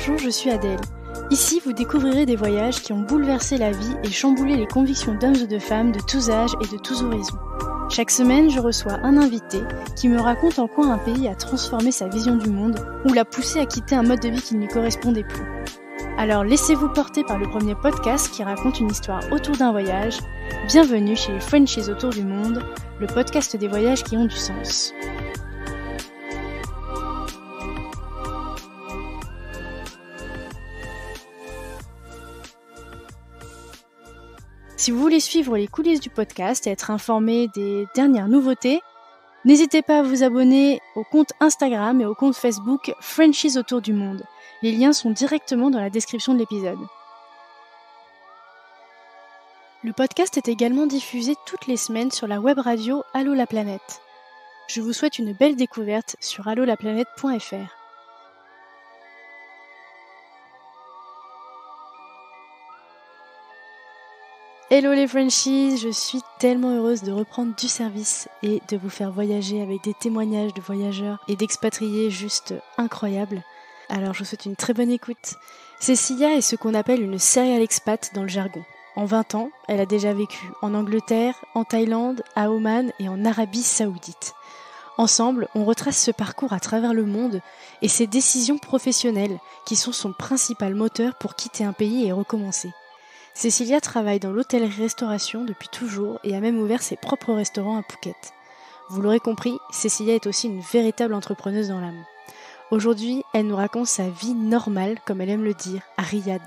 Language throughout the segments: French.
Bonjour, je suis Adèle. Ici, vous découvrirez des voyages qui ont bouleversé la vie et chamboulé les convictions d'hommes et de femmes de tous âges et de tous horizons. Chaque semaine, je reçois un invité qui me raconte en quoi un pays a transformé sa vision du monde ou l'a poussé à quitter un mode de vie qui ne lui correspondait plus. Alors laissez-vous porter par le premier podcast qui raconte une histoire autour d'un voyage. Bienvenue chez les Frenchies autour du monde, le podcast des voyages qui ont du sens. Si vous voulez suivre les coulisses du podcast et être informé des dernières nouveautés, n'hésitez pas à vous abonner au compte Instagram et au compte Facebook Frenchies autour du monde. Les liens sont directement dans la description de l'épisode. Le podcast est également diffusé toutes les semaines sur la web radio Allo la planète. Je vous souhaite une belle découverte sur allolaplanète.fr. Hello les Frenchies, je suis tellement heureuse de reprendre du service et de vous faire voyager avec des témoignages de voyageurs et d'expatriés juste incroyables. Alors je vous souhaite une très bonne écoute. Cécilia est ce qu'on appelle une serial expat dans le jargon. En 20 ans, elle a déjà vécu en Angleterre, en Thaïlande, à Oman et en Arabie saoudite. Ensemble, on retrace ce parcours à travers le monde et ses décisions professionnelles qui sont son principal moteur pour quitter un pays et recommencer. Cécilia travaille dans l'hôtellerie-restauration depuis toujours et a même ouvert ses propres restaurants à Phuket. Vous l'aurez compris, Cécilia est aussi une véritable entrepreneuse dans l'âme. Aujourd'hui, elle nous raconte sa vie normale, comme elle aime le dire, à Riyad.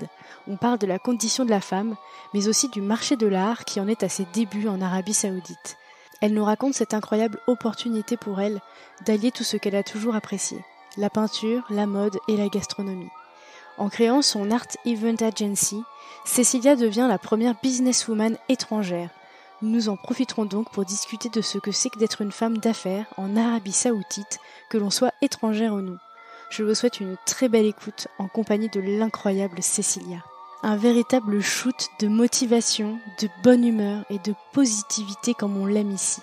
On parle de la condition de la femme, mais aussi du marché de l'art qui en est à ses débuts en Arabie saoudite. Elle nous raconte cette incroyable opportunité pour elle d'allier tout ce qu'elle a toujours apprécié, la peinture, la mode et la gastronomie. En créant son Art Event Agency, Cecilia devient la première businesswoman étrangère. Nous en profiterons donc pour discuter de ce que c'est que d'être une femme d'affaires en Arabie Saoudite, que l'on soit étrangère ou non. Je vous souhaite une très belle écoute en compagnie de l'incroyable Cecilia. Un véritable shoot de motivation, de bonne humeur et de positivité comme on l'aime ici.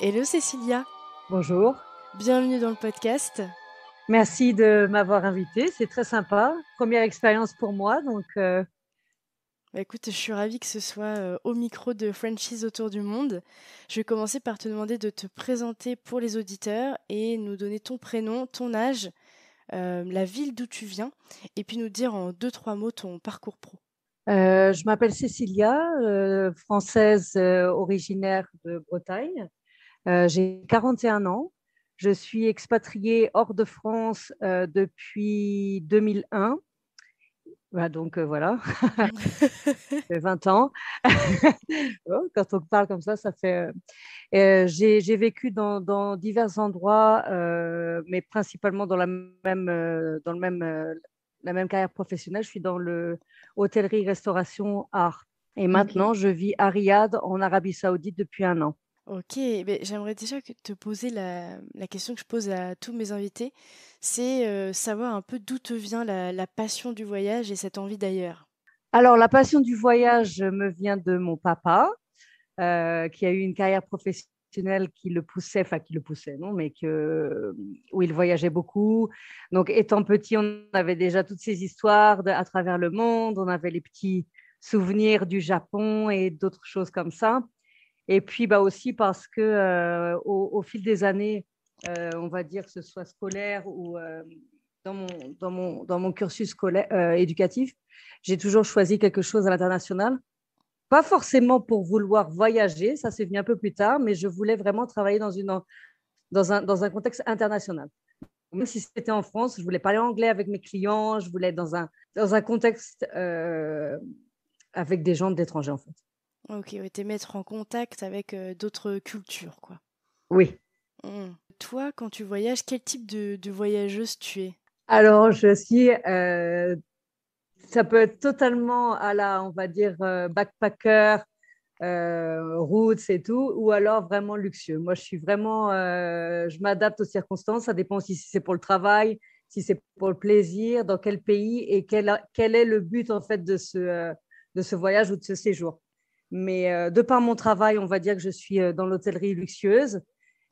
Hello Cécilia. Bonjour. Bienvenue dans le podcast. Merci de m'avoir invité, c'est très sympa. Première expérience pour moi, donc. Euh, bah, écoute, je suis ravie que ce soit euh, au micro de Franchise autour du monde. Je vais commencer par te demander de te présenter pour les auditeurs et nous donner ton prénom, ton âge, euh, la ville d'où tu viens, et puis nous dire en deux trois mots ton parcours pro. je m'appelle Cécilia, française originaire de Bretagne. J'ai 41 ans. Je suis expatriée hors de France euh, depuis 2001. Voilà, donc euh, ça voilà, 20 ans. Oh, quand on parle comme ça, ça fait. Euh, j'ai vécu dans, divers endroits, mais principalement dans la même, dans le même, la même carrière professionnelle. Je suis dans le hôtellerie, restauration, art. Et maintenant, je vis à Riyad, en Arabie Saoudite, depuis un an. Ok, j'aimerais déjà te poser la, question que je pose à tous mes invités, c'est euh, savoir un peu d'où te vient la, passion du voyage et cette envie d'ailleurs. Alors la passion du voyage me vient de mon papa, euh, qui a eu une carrière professionnelle qui le poussait, enfin qui le poussait, non, mais que, où il voyageait beaucoup. Donc étant petit, on avait déjà toutes ces histoires à travers le monde, on avait les petits souvenirs du Japon et d'autres choses comme ça. Et puis bah, aussi parce que euh, au, fil des années, euh, on va dire que ce soit scolaire ou euh, dans, mon, dans, mon, dans, mon, cursus scolaire, éducatif, j'ai toujours choisi quelque chose à l'international. Pas forcément pour vouloir voyager, ça s'est venu un peu plus tard, mais je voulais vraiment travailler dans, une, dans, un, dans un contexte international. Même si c'était en France, je voulais parler anglais avec mes clients, je voulais être dans un, dans un contexte avec des gens d'étrangers en fait. Ok, ouais, t'es mettre en contact avec euh, d'autres cultures, quoi. Oui. Mmh. Toi, quand tu voyages, quel type de, voyageuse tu es Alors, je suis. Euh, ça peut être totalement à la, on va dire, euh, backpacker, routes et tout, ou alors vraiment luxueux. Moi, je suis vraiment. je m'adapte aux circonstances. Ça dépend si c'est pour le travail, si c'est pour le plaisir, dans quel pays et quel, est le but, en fait, de de ce voyage ou de ce séjour. Mais euh, de par mon travail, on va dire que je suis euh, dans l'hôtellerie luxueuse.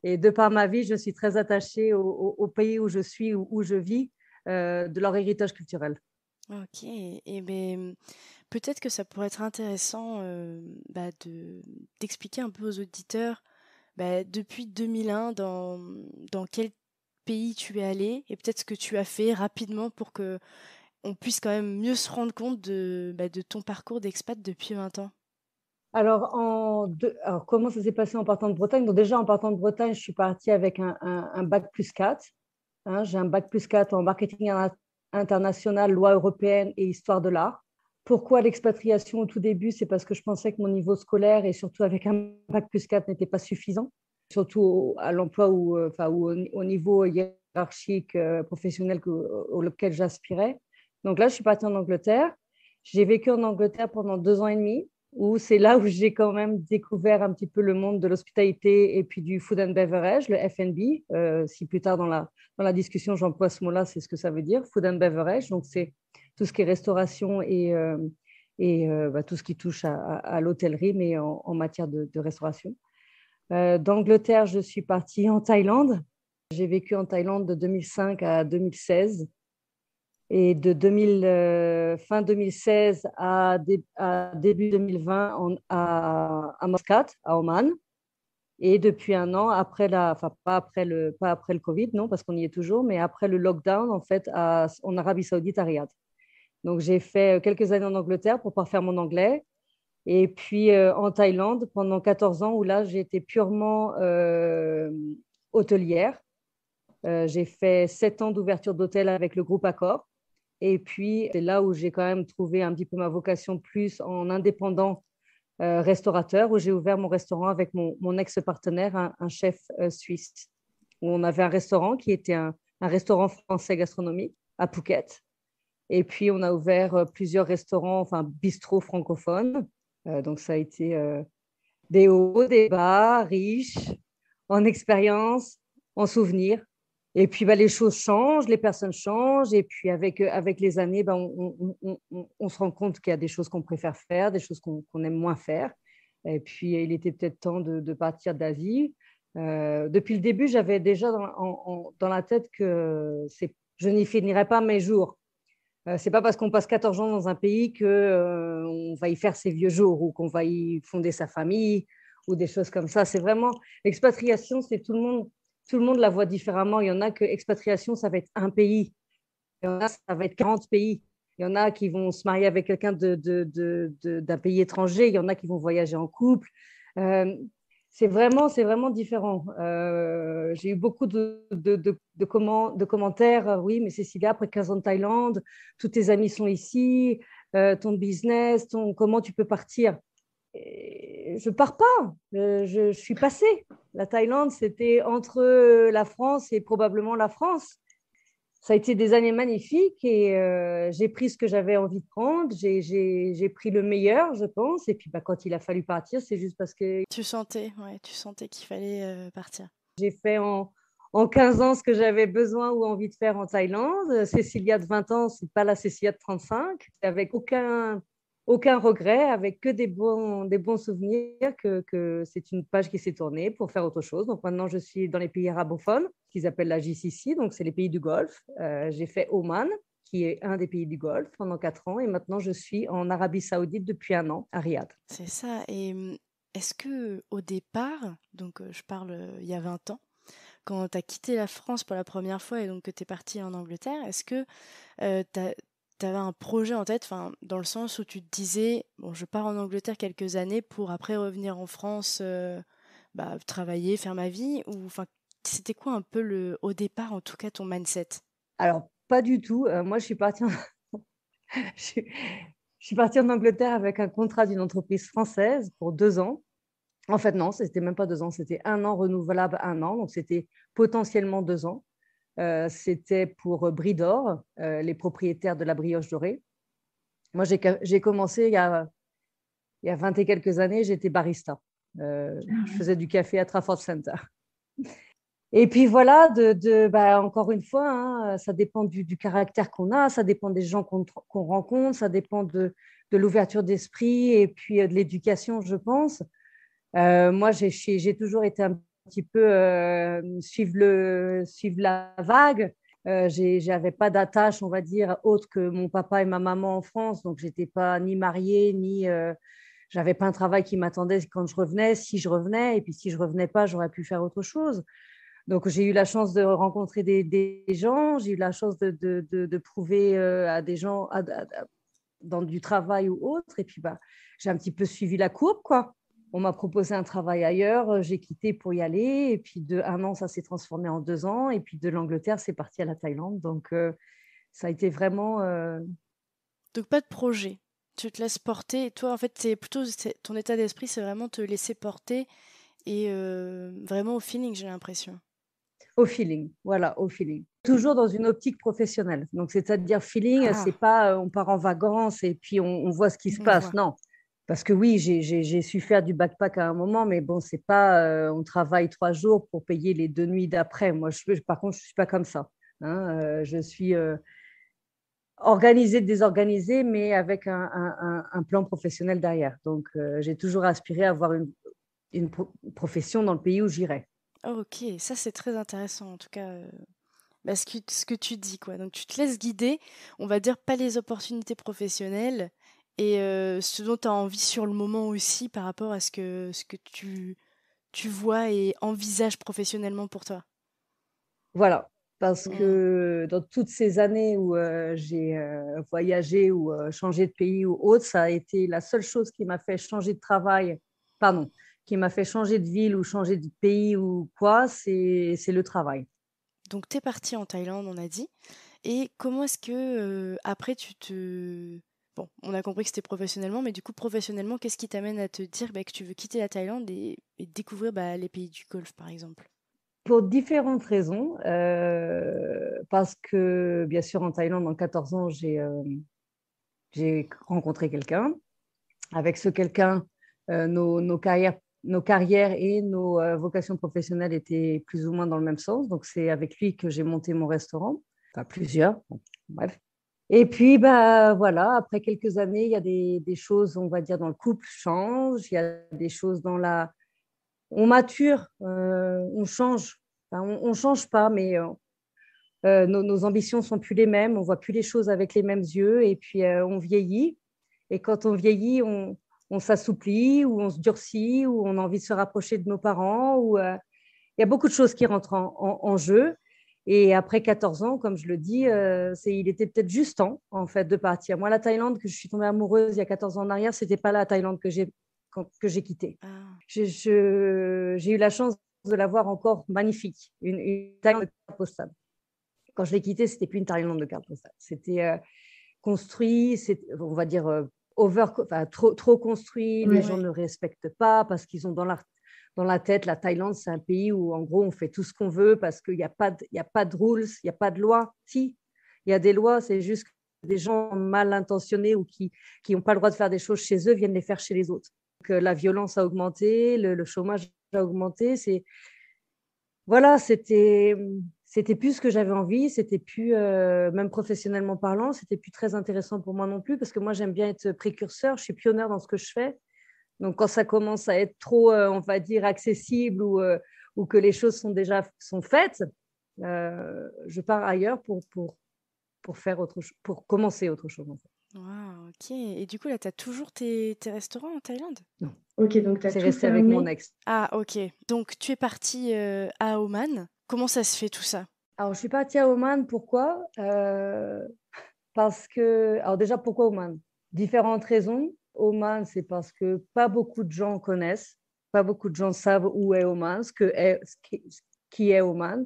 Et de par ma vie, je suis très attachée au, pays où je suis, où, je vis, euh, de leur héritage culturel. Ok, et eh ben, peut-être que ça pourrait être intéressant bah, de d'expliquer un peu aux auditeurs bah, depuis 2001 dans, dans quel pays tu es allé et peut-être ce que tu as fait rapidement pour que on puisse quand même mieux se rendre compte de, bah, de ton parcours d'expat depuis 20 ans. Alors, comment ça s'est passé en partant de Bretagne Déjà, en partant de Bretagne, je suis partie avec un, bac plus 4. Hein. J'ai un bac plus 4 en marketing international, loi européenne et histoire de l'art. Pourquoi l'expatriation au tout début C'est parce que je pensais que mon niveau scolaire et surtout avec un bac plus 4 n'était pas suffisant, surtout à l'emploi ou, euh, au, niveau hiérarchique euh, professionnel auquel j'aspirais. Donc là, je suis partie en Angleterre. J'ai vécu en Angleterre pendant deux ans et demi où c'est là où j'ai quand même découvert un petit peu le monde de l'hospitalité et puis du food and beverage, le F&B. Euh, si plus tard dans la, dans la discussion j'emploie ce mot-là, c'est ce que ça veut dire, food and beverage. Donc c'est tout ce qui est restauration et, euh, et euh, bah, tout ce qui touche à, l'hôtellerie, mais en, matière de, de restauration. D'Angleterre, je suis partie en Thaïlande. J'ai vécu en Thaïlande de 2005 à 2016. Et de euh, fin 2016 à, début 2020 à, à Moscat, à Oman. Et depuis un an, après la, enfin pas après le, pas après le Covid, non, parce qu'on y est toujours, mais après le lockdown, en fait, à, en Arabie Saoudite, à Riyadh. Donc j'ai fait euh, quelques années en Angleterre pour parfaire mon anglais. Et puis euh, en Thaïlande pendant 14 ans où là j'ai été purement hôtelière. j'ai fait 7 ans d'ouverture d'hôtel avec le groupe Accor. Et puis, c'est là où j'ai quand même trouvé un petit peu ma vocation plus en indépendant euh, restaurateur, où j'ai ouvert mon restaurant avec mon, mon ex-partenaire, un, chef euh, suisse, où on avait un restaurant qui était un, un, restaurant français gastronomique à Phuket. Et puis, on a ouvert euh, plusieurs restaurants, enfin, bistrots francophones. donc, ça a été des hauts, des bas, riches en expérience, en souvenirs. Et puis, bah, les choses changent, les personnes changent, et puis avec, euh, avec les années, bah, on, on, on, se rend compte qu'il y a des choses qu'on préfère faire, des choses qu'on aime moins faire. Et puis, il était peut-être temps de, partir d'Asie. Euh, depuis le début, j'avais déjà dans, la tête que je n'y finirais pas mes jours. Euh, c'est pas parce qu'on passe 14 ans dans un pays que euh, on va y faire ses vieux jours ou qu'on va y fonder sa famille ou des choses comme ça. C'est vraiment l'expatriation, c'est tout le monde tout le monde la voit différemment. Il y en a que expatriation, ça va être un pays. Il y en a, ça va être 40 pays. Il y en a qui vont se marier avec quelqu'un d'un de, de, pays étranger. Il y en a qui vont voyager en couple. Euh, c'est vraiment, c'est vraiment différent. Euh, j'ai eu beaucoup de, de, comment, de commentaires. Euh, oui, mais Cécilia, après 15 ans de Thaïlande, tous tes amis sont ici, ton business, ton, comment tu peux partir je pars pas, euh, je, suis passée. La Thaïlande, c'était entre la France et probablement la France. Ça a été des années magnifiques et euh, j'ai pris ce que j'avais envie de prendre, j'ai pris le meilleur, je pense. Et puis bah, quand il a fallu partir, c'est juste parce que... Tu sentais, tu sentais qu'il fallait euh, partir. J'ai fait en, 15 ans ce que j'avais besoin ou envie de faire en Thaïlande. Cécilia de 20 ans, n'est pas la Cécilia de 35. Avec aucun aucun regret, avec que des bons, des bons souvenirs, que, que c'est une page qui s'est tournée pour faire autre chose. Donc maintenant, je suis dans les pays arabophones, qu'ils appellent la GCC, donc c'est les pays du Golfe. Euh, j'ai fait Oman, qui est un des pays du Golfe, pendant quatre ans, et maintenant je suis en Arabie saoudite depuis un an, à Riyad. C'est ça, et hum, est-ce que au départ, donc euh, je parle euh, il y a 20 ans, quand tu as quitté la France pour la première fois et donc que tu es parti en Angleterre, est-ce que tu as tu avais un projet en tête, enfin, dans le sens où tu te disais, bon, je pars en Angleterre quelques années pour après revenir en France, euh, bah, travailler, faire ma vie, ou enfin, c'était quoi un peu le, au départ, en tout cas, ton mindset Alors, pas du tout. Euh, moi, je suis partie. En... je, suis... partie en Angleterre avec un contrat d'une entreprise française pour deux ans. En fait, non, c'était même pas deux ans, c'était un an renouvelable, un an, donc c'était potentiellement deux ans. Euh, c'était pour euh, Bridor, euh, les propriétaires de la brioche dorée. Moi, j'ai commencé il y, a, il et quelques années, j'étais barista. Ah je faisais du café à Trafford Center. Et puis voilà, de, de bah, encore une fois, hein, ça dépend du, caractère qu'on a, ça dépend des gens qu'on rencontre, ça dépend de, l'ouverture d'esprit et puis de l'éducation, je pense. moi, j'ai toujours été un petit peu euh, suivre, le, suivre la vague. Euh, j'avais pas d'attache, on va dire, autre que mon papa et ma maman en France. Donc, j'étais pas ni mariée, ni. Euh, j'avais pas un travail qui m'attendait quand je revenais, si je revenais. Et puis, si je revenais pas, j'aurais pu faire autre chose. Donc, j'ai eu la chance de rencontrer des, gens. J'ai eu la chance de, de, prouver à des gens dans du travail ou autre. Et puis, bah, j'ai un petit peu suivi la courbe, quoi on m'a proposé un travail ailleurs, euh, j'ai quitté pour y aller, et puis de un an, ça s'est transformé en deux ans, et puis de l'Angleterre, c'est parti à la Thaïlande. Donc, euh, ça a été vraiment. Euh, Donc, pas de projet. Tu te laisses porter. Et toi, en fait, c'est plutôt ton état d'esprit, c'est vraiment te laisser porter et vraiment au feeling, j'ai l'impression. Au feeling, voilà, au feeling. Toujours dans une optique professionnelle. Donc, c'est-à-dire feeling, ah. c'est pas on part en vacances et puis on, voit ce qui se passe. Non, parce que oui, j'ai su faire du backpack à un moment, mais bon, c'est pas, euh, on travaille trois jours pour payer les deux nuits d'après. Moi, je, par contre, je suis pas comme ça. Hein. Euh, je suis euh, organisée, désorganisée, mais avec un, plan professionnel derrière. Donc, j'ai toujours aspiré à avoir une, profession dans le pays où j'irai. ok, ça c'est très intéressant en tout cas. Bah, ce, que, ce que tu dis, quoi. Donc, tu te laisses guider, on va dire pas les opportunités professionnelles, et euh, ce dont tu as envie sur le moment aussi par rapport à ce que, ce que tu, tu vois et envisages professionnellement pour toi. Voilà, parce mmh. que dans toutes ces années où euh, j'ai euh, voyagé ou changé de pays ou autre, ça a été la seule chose qui m'a fait changer de travail, pardon, qui m'a fait changer de ville ou changer de pays ou quoi, c'est le travail. Donc tu es parti en Thaïlande, on a dit. Et comment est-ce que après tu te Bon, on a compris que c'était professionnellement, mais du coup, professionnellement, qu'est-ce qui t'amène à te dire bah, que tu veux quitter la Thaïlande et, découvrir bah, les pays du Golfe, par exemple Pour différentes raisons. Euh, parce que, bien sûr, en Thaïlande, en 14 ans, euh, j'ai rencontré quelqu'un. Avec ce quelqu'un, euh, nos, carrières, et nos vocations professionnelles étaient plus ou moins dans le même sens. Donc, c'est avec lui que j'ai monté mon restaurant, enfin plusieurs, bref. Et puis, bah, voilà, après quelques années, il y a des, choses, on va dire, dans le couple changent, il y a des choses dans la... On mature, euh, on change. on ne change pas, mais euh, euh, nos, ambitions ne sont plus les mêmes, on voit plus les choses avec les mêmes yeux, et puis on vieillit. Et quand on vieillit, on, s'assouplit, ou on se durcit, ou on a envie de se rapprocher de nos parents, ou il y a beaucoup de choses qui rentrent en jeu. Et après 14 ans, comme je le dis, euh, il était peut-être juste temps en fait de partir. Moi, la Thaïlande que je suis tombée amoureuse il y a 14 ans en arrière, c'était pas la Thaïlande que j'ai que j'ai quittée. Ah. J'ai eu la chance de la voir encore magnifique, une, une Thaïlande de carte postale. Quand je l'ai quittée, c'était plus une Thaïlande de carte postale. C'était euh, construit, construit, on va dire euh, over, trop, trop construit. les gens ne respectent pas parce qu'ils ont dans l'art dans la tête, la Thaïlande, c'est un pays où, en gros, on fait tout ce qu'on veut parce qu'il n'y a, pas de, a pas de rules, il n'y a pas de lois. Si, il y a des lois, c'est juste que des gens mal intentionnés ou qui n'ont pas le droit de faire des choses chez eux viennent les faire chez les autres. Euh, la violence a augmenté, le, chômage a augmenté. C'est voilà, c'était c'était plus ce que j'avais envie, c'était plus euh, même professionnellement parlant, c'était plus très intéressant pour moi non plus parce que moi j'aime bien être précurseur, je suis pionnière dans ce que je fais. Donc, quand ça commence à être trop, euh, on va dire, accessible ou, euh, ou que les choses sont déjà sont faites, euh, je pars ailleurs pour, pour, pour, faire autre pour commencer autre chose. wow, ok. Et du coup, là, tu as toujours tes, restaurants en Thaïlande Non. Ok, donc tu as resté avec mon ex. Ah, ok. Donc, tu es partie à Oman. Comment ça se fait tout ça Alors, je suis partie à Oman, pourquoi Parce que. Alors, déjà, pourquoi Oman Différentes raisons. Oman, c'est parce que pas beaucoup de gens connaissent, pas beaucoup de gens savent où est Oman, ce, que qui, est Oman.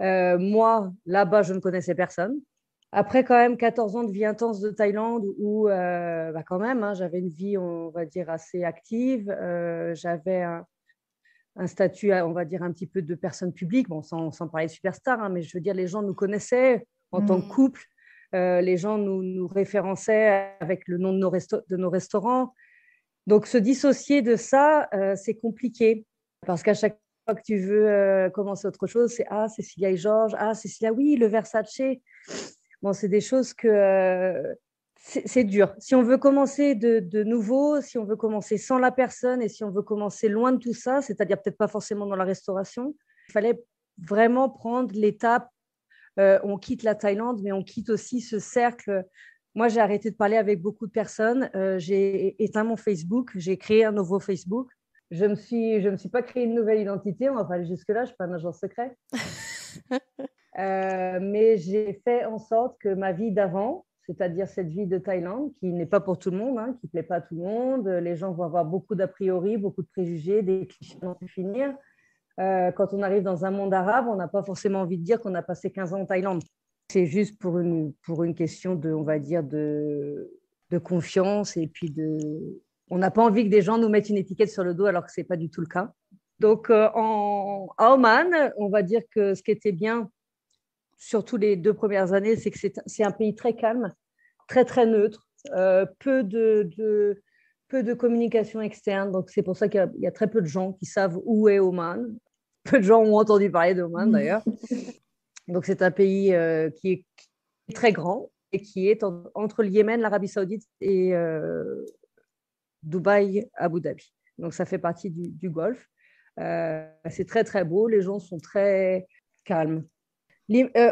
Euh, moi, là-bas, je ne connaissais personne. Après quand même 14 ans de vie intense de Thaïlande où euh, bah, quand même hein, j'avais une vie on va dire assez active, euh, j'avais un, statut on va dire un petit peu de personne publique, bon sans, parler de superstar, hein, mais je veux dire les gens nous connaissaient en tant que hmm. couple, euh, les gens nous, référençaient avec le nom de nos, restaurants. Donc se dissocier de ça, euh, c'est compliqué parce qu'à chaque fois que tu veux euh, commencer autre chose, c'est Ah, Cécilia et Georges, Ah, Cécilia, oui, le Versace. Bon, c'est des choses que c'est dur. Si on veut commencer de, nouveau, si on veut commencer sans la personne et si on veut commencer loin de tout ça, c'est-à-dire peut-être pas forcément dans la restauration, il fallait vraiment prendre l'étape euh, on quitte la Thaïlande, mais on quitte aussi ce cercle. Moi, j'ai arrêté de parler avec beaucoup de personnes. Euh, j'ai éteint mon Facebook, j'ai créé un nouveau Facebook. Je ne me, suis, pas créé une nouvelle identité, on va pas aller jusque-là, je ne suis pas un agent secret. Euh, mais j'ai fait en sorte que ma vie d'avant, c'est-à-dire cette vie de Thaïlande qui n'est pas pour tout le monde, hein, qui ne plaît pas à tout le monde. Les gens vont avoir beaucoup d'a priori, beaucoup de préjugés, des clichés à finir. Euh, quand on arrive dans un monde arabe, on n'a pas forcément envie de dire qu'on a passé 15 ans en Thaïlande. C'est juste pour une, pour une question de, on va dire, de, de confiance et puis de... On n'a pas envie que des gens nous mettent une étiquette sur le dos alors que ce n'est pas du tout le cas. Donc, euh, en, Oman, on va dire que ce qui était bien, surtout les deux premières années, c'est que c'est un pays très calme, très, très neutre, euh, peu de, de peu de communication externe, donc c'est pour ça qu'il y, a très peu de gens qui savent où est Oman. Peu de gens ont entendu parler d'Oman mm. d'ailleurs. donc c'est un pays euh, qui est très grand et qui est entre le Yémen, l'Arabie saoudite et euh, Dubaï, Abu Dhabi. Donc ça fait partie du, Golfe. Euh, c'est très très beau, les gens sont très calmes.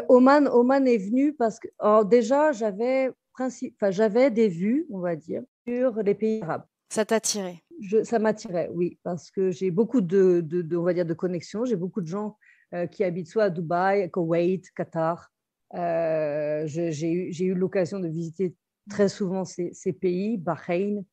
Oman, Oman est venu parce que déjà j'avais j'avais des vues, on va dire, sur les pays arabes. Ça t'attirait Ça m'attirait, oui, parce que j'ai beaucoup de, on va dire, de connexions. J'ai beaucoup de gens euh, qui habitent soit à Dubaï, Koweït, Qatar. Euh, j'ai eu l'occasion de visiter très souvent ces, pays, Bahreïn,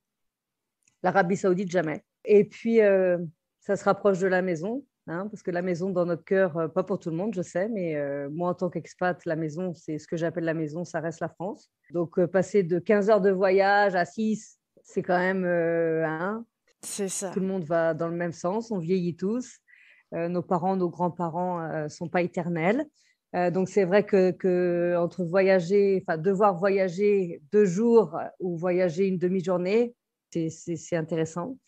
l'Arabie Saoudite, jamais. Et puis, euh, ça se rapproche de la maison, hein, parce que la maison dans notre cœur, pas pour tout le monde, je sais, mais moi en tant qu'expat, la maison, c'est ce que j'appelle la maison, ça reste la France. Donc, passer de 15 heures de voyage à 6, c'est quand même. Hein, Tout le monde va dans le même sens, on vieillit tous. Euh, nos parents, nos grands-parents ne euh, sont pas éternels. donc c'est vrai que, que voyager, enfin devoir voyager deux jours ou voyager une demi-journée, c'est intéressant.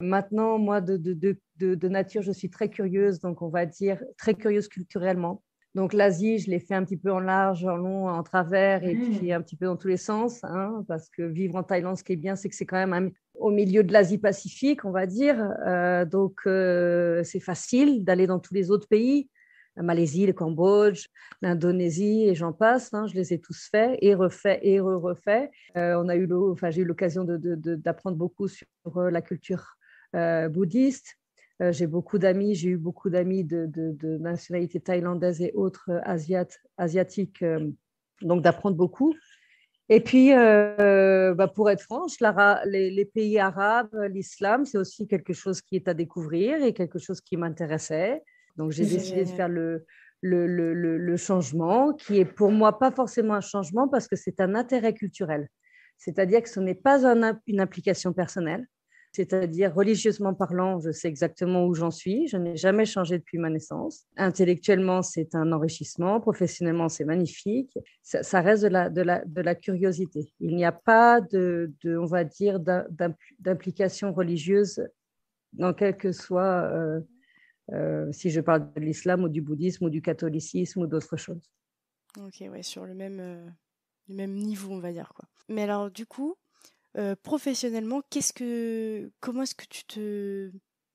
Maintenant, moi de, de, de, nature, je suis très curieuse, donc on va dire très curieuse culturellement. Donc l'Asie, je l'ai fait un petit peu en large, en long, en travers et mmh. puis un petit peu dans tous les sens, hein, parce que vivre en Thaïlande, ce qui est bien, c'est que c'est quand même au milieu de l'Asie-Pacifique, on va dire. Euh, donc euh, c'est facile d'aller dans tous les autres pays, la Malaisie, le Cambodge, l'Indonésie et j'en passe. Hein, je les ai tous faits et refaits et re refaits. Euh, on a eu, enfin j'ai eu l'occasion d'apprendre beaucoup sur la culture bouddhiste euh, j'ai beaucoup d'amis, j'ai eu beaucoup d'amis de, de, de nationalités et autres euh, asiatiques, euh, donc d'apprendre beaucoup. Et puis, bah, pour être franche, les, pays arabes, l'islam, c'est aussi quelque chose qui est à découvrir et quelque chose qui m'intéressait. Donc, j'ai décidé de faire le, changement, qui est pour moi pas forcément un changement parce que c'est un intérêt culturel. C'est-à-dire que ce n'est pas une implication personnelle, c'est-à-dire religieusement parlant, je sais exactement où j'en suis, je n'ai jamais changé depuis ma naissance. Intellectuellement, c'est un enrichissement, professionnellement, c'est magnifique. Ça, reste de la, de de la curiosité. Il n'y a pas de, on va dire, d'implication religieuse dans quel que soit, euh, euh, si je parle de l'islam ou du bouddhisme ou du catholicisme ou d'autres choses. Ok, ouais, sur le même, euh, même niveau, on va dire. quoi. Mais alors, du coup, euh, professionnellement, qu'est-ce que, comment est-ce que tu te,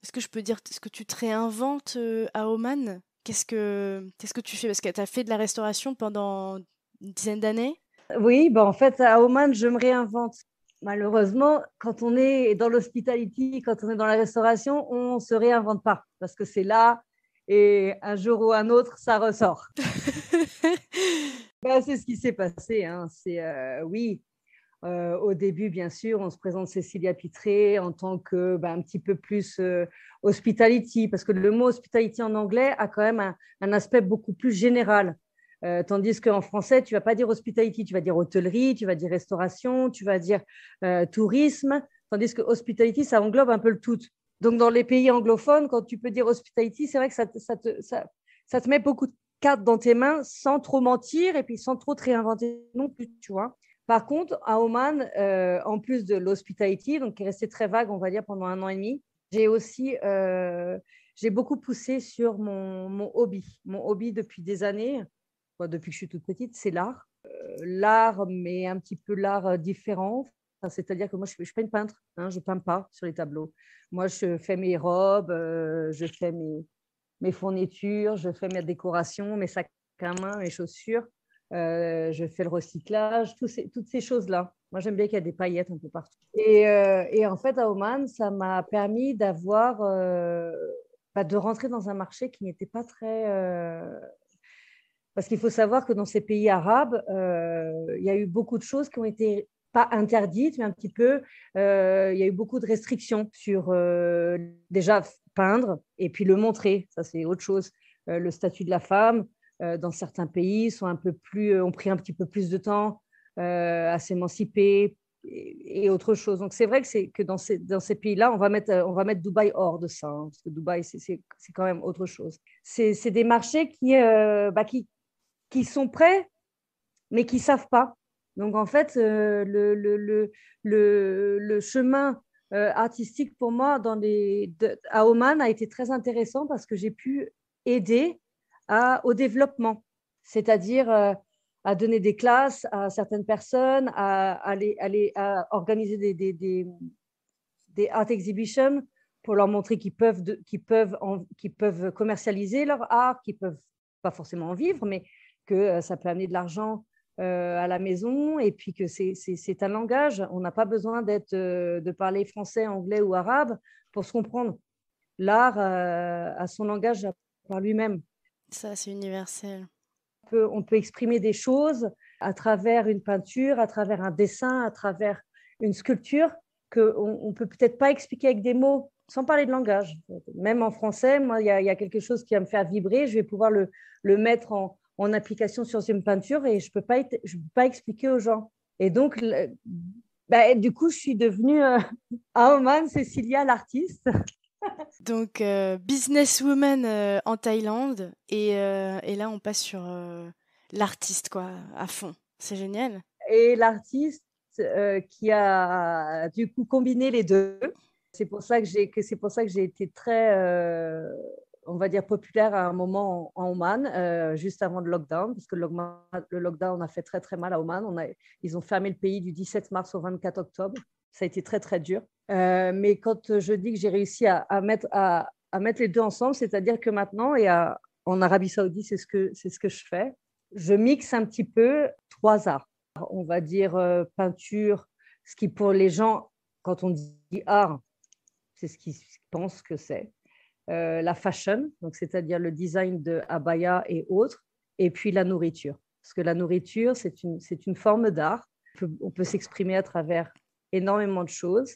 est-ce que je peux dire, ce que tu te réinventes euh, à Oman Qu'est-ce que, qu'est-ce que tu fais Parce que tu as fait de la restauration pendant une dizaine d'années. Oui, bah en fait, à Oman, je me réinvente. Malheureusement, quand on est dans l'hospitalité, quand on est dans la restauration, on ne se réinvente pas parce que c'est là et un jour ou un autre, ça ressort. Bah, c'est ce qui s'est passé. Hein. C'est euh, oui, euh, au début, bien sûr, on se présente Cécilia Pitré en tant que ben, un petit peu plus euh, hospitality, parce que le mot hospitality en anglais a quand même un, aspect beaucoup plus général. Euh, tandis qu'en français, tu vas pas dire hospitality, tu vas dire hôtellerie, tu vas dire restauration, tu vas dire tourisme, tandis que hospitality, ça englobe un peu le tout. Donc, dans les pays anglophones, quand tu peux dire hospitality, c'est vrai que ça, ça, te, ça, ça te met beaucoup de cartes dans tes mains sans trop mentir et puis sans trop te réinventer non plus, tu vois. Par contre, à Oman, euh, en plus de l'hospitality, donc qui est resté très vague, on va dire, pendant un an et demi, j'ai aussi euh, beaucoup poussé sur mon, hobby. Mon hobby depuis des années, moi depuis que je suis toute petite, c'est l'art. Euh, l'art, mais un petit peu l'art différent. C'est-à-dire que moi, je ne suis pas une peintre, hein, je ne peins pas sur les tableaux. Moi, je fais mes robes, je fais mes, mes fournitures, je fais mes décorations, mes sacs à main, mes chaussures. Euh, je fais le recyclage, toutes ces choses-là. Moi, j'aime bien qu'il y ait des paillettes un peu partout. Euh, et, en fait, à Oman, ça m'a permis d'avoir, euh, bah, de rentrer dans un marché qui n'était pas très. Parce qu'il faut savoir que dans ces pays arabes, il y a eu beaucoup de choses qui ont été pas interdites, mais un petit peu, il y a eu beaucoup de restrictions sur déjà peindre et puis le montrer, ça c'est autre chose, le statut de la femme, euh, dans certains pays sont un peu plus, euh, ont pris un petit peu plus de temps euh, à s'émanciper et, autre chose. Donc c'est vrai que, c'est, que dans ces, dans ces pays-là, on, va mettre, on va mettre Dubaï hors de ça, hein, parce que Dubaï, c'est, quand même autre chose. C'est, des marchés qui, bah, qui, qui sont prêts, mais qui ne savent pas. Donc en fait, le, le, le, le, chemin artistique pour moi dans les, à Oman a été très intéressant parce que j'ai pu aider au développement, c'est-à-dire euh, à donner des classes à certaines personnes, à, aller, à organiser des, des, des, art exhibitions pour leur montrer qu'ils peuvent, peuvent, peuvent commercialiser leur art, qu'ils peuvent pas forcément en vivre, mais que euh, ça peut amener de l'argent euh, à la maison et puis que c'est un langage. On n'a pas besoin d'être de parler français, anglais ou arabe pour se comprendre. L'art a son langage par lui-même. Ça, c'est universel. On peut, exprimer des choses à travers une peinture, à travers un dessin, à travers une sculpture qu'on ne peut peut-être pas expliquer avec des mots, sans parler de langage. Même en français, moi, il y, a quelque chose qui va me faire vibrer, je vais pouvoir le, mettre en, application sur une peinture et je ne peux, pas peux pas expliquer aux gens. Et donc, ben, du coup, je suis devenue euh, Aoman Cecilia l'artiste. Donc, euh, businesswoman euh, en Thaïlande. Et, euh, et, là, on passe sur l'artiste, quoi, à fond. C'est génial. Et l'artiste qui a du coup combiné les deux. C'est pour ça que j'ai, que c'est pour ça que j'ai été très, on va dire, populaire à un moment en, Oman, juste avant le lockdown, parce que le lockdown, le a fait très très mal à Oman. On a, ils ont fermé le pays du 17 mars au 24 octobre. Ça a été très, très dur. Euh, mais quand je dis que j'ai réussi à, mettre, à, mettre les deux ensemble, c'est-à-dire que maintenant, et en Arabie Saoudite, c'est ce, que, c'est ce que je fais, je mixe un petit peu trois arts. On va dire euh, peinture, ce qui pour les gens, quand on dit art, c'est ce qu'ils pensent que c'est. Euh, la fashion, donc c'est-à-dire le design de abaya et autres, et puis la nourriture. Parce que la nourriture, c'est une, c'est une forme d'art. on peut s'exprimer à travers énormément de choses.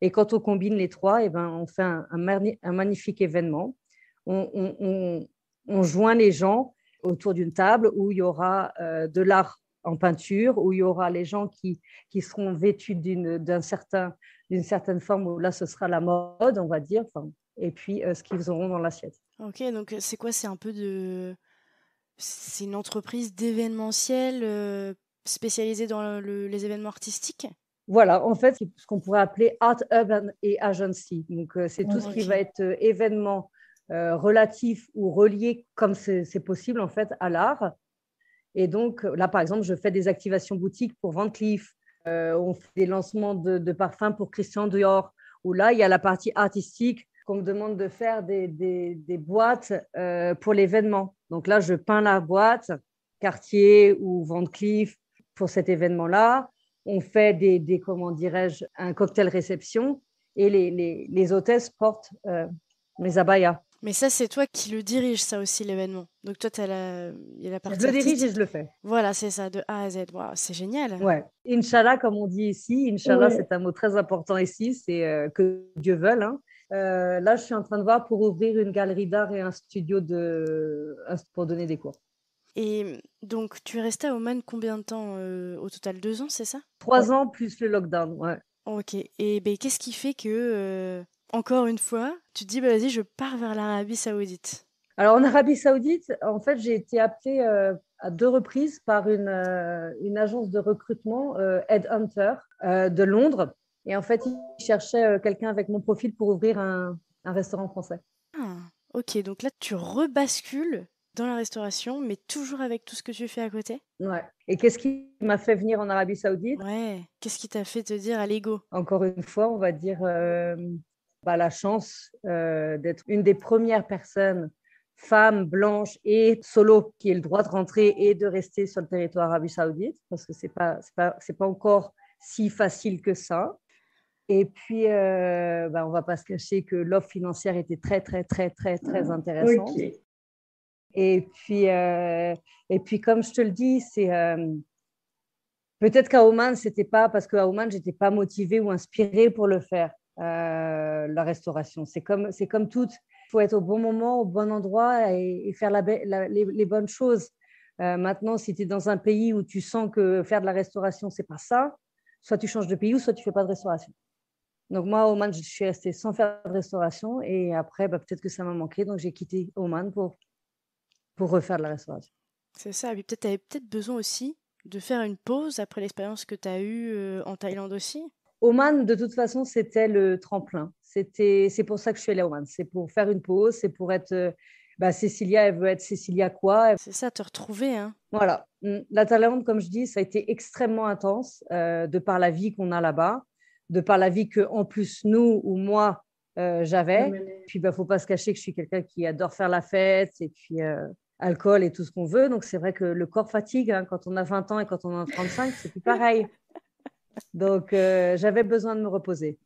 Et quand on combine les trois, et eh ben, on fait un, magnifique événement. On, joint les gens autour d'une table où il y aura euh, de l'art en peinture, où il y aura les gens qui, qui seront vêtus d'une d'un certain, d'une certaine forme, où là, ce sera la mode, on va dire, et puis euh, ce qu'ils auront dans l'assiette. Ok, donc euh, c'est quoi C'est un peu de... C'est une entreprise d'événementiel spécialisée dans les événements artistiques voilà, en fait, ce qu'on pourrait appeler Art Urban et Agency. Donc, euh, c'est tout ce qui va être euh, événement euh, relatif ou relié, comme c'est possible, en fait, à l'art. Et donc, là, par exemple, je fais des activations boutiques pour Van Cleef. on fait des lancements de, parfums pour Christian Dior. Ou là, il y a la partie artistique qu'on me demande de faire des, boîtes pour l'événement. Donc là, je peins la boîte, quartier ou Van Cleef pour cet événement-là on fait des, comment dirais-je, un cocktail réception et les, les, hôtesses portent euh, les abayas. Mais ça, c'est toi qui le dirige, ça aussi, l'événement. Donc, toi, tu as la, partie. Je le dirige je le fais. Voilà, c'est ça, de A à Z. c'est génial. Ouais. Inch'Allah, comme on dit ici, Inch'Allah, c'est un mot très important ici, c'est euh, que Dieu veuille. Hein. Euh, là, je suis en train de voir pour ouvrir une galerie d'art et un studio de... pour donner des cours. Et donc, tu es resté à Oman combien de temps euh, au total Deux ans, c'est ça Trois ans plus le lockdown, ouais. Ok. Et ben, qu'est-ce qui fait que, euh, encore une fois, tu te dis, bah, vas-y, je pars vers l'Arabie Saoudite Alors, en Arabie Saoudite, en fait, j'ai été appelée euh, à deux reprises par une, agence de recrutement, Headhunter, de Londres. Et en fait, ils cherchaient quelqu'un avec mon profil pour ouvrir un, un restaurant français. Ah, ok, donc là, tu rebascules dans la restauration, mais toujours avec tout ce que tu fais à côté. Ouais. Et qu'est-ce qui m'a fait venir en Arabie Saoudite Ouais. Qu'est-ce qui t'a fait te dire à l'ego Encore une fois, on va dire euh, bah, la chance euh, d'être une des premières personnes femme blanche et solo qui ait le droit de rentrer et de rester sur le territoire Arabie Saoudite parce que c'est pas c'est pas, pas encore si facile que ça. Et puis, on euh, bah, on va pas se cacher que l'offre financière était très, très, très, très, très intéressante. Et puis, euh, et puis comme je te le dis, c'est euh, peut-être qu'à Oman, c'était pas parce qu'à Oman, j'étais pas motivée ou inspirée pour le faire. Euh, la restauration, c'est comme c'est comme Il faut être au bon moment, au bon endroit et, faire les, bonnes choses. maintenant, si tu es dans un pays où tu sens que faire de la restauration, c'est pas ça, soit tu changes de pays ou soit tu fais pas de restauration. Donc moi, à Oman, je suis restée sans faire de restauration et après, bah, peut-être que ça m'a manqué, donc j'ai quitté Oman pour pour refaire de la restauration. C'est ça. peut-être tu avais peut-être besoin aussi de faire une pause après l'expérience que tu as eue euh, en Thaïlande aussi. Oman, de toute façon, c'était le tremplin. C'était, c'est pour ça que je suis allée à Oman. C'est pour faire une pause, c'est pour être. Euh, bah, Cécilia, elle veut être Cécilia quoi C'est ça, te retrouver. Hein. Voilà. Hum, la Thaïlande, comme je dis, ça a été extrêmement intense euh, de par la vie qu'on a là-bas, de par la vie que, en plus, nous ou moi, j'avais. Puis, il bah, ne faut pas se cacher que je suis quelqu'un qui adore faire la fête. Et puis, alcool et tout ce qu'on veut. Donc, c'est vrai que le corps fatigue hein, quand on a 20 ans et quand on a 35, c'est plus pareil. Donc, euh, j'avais besoin de me reposer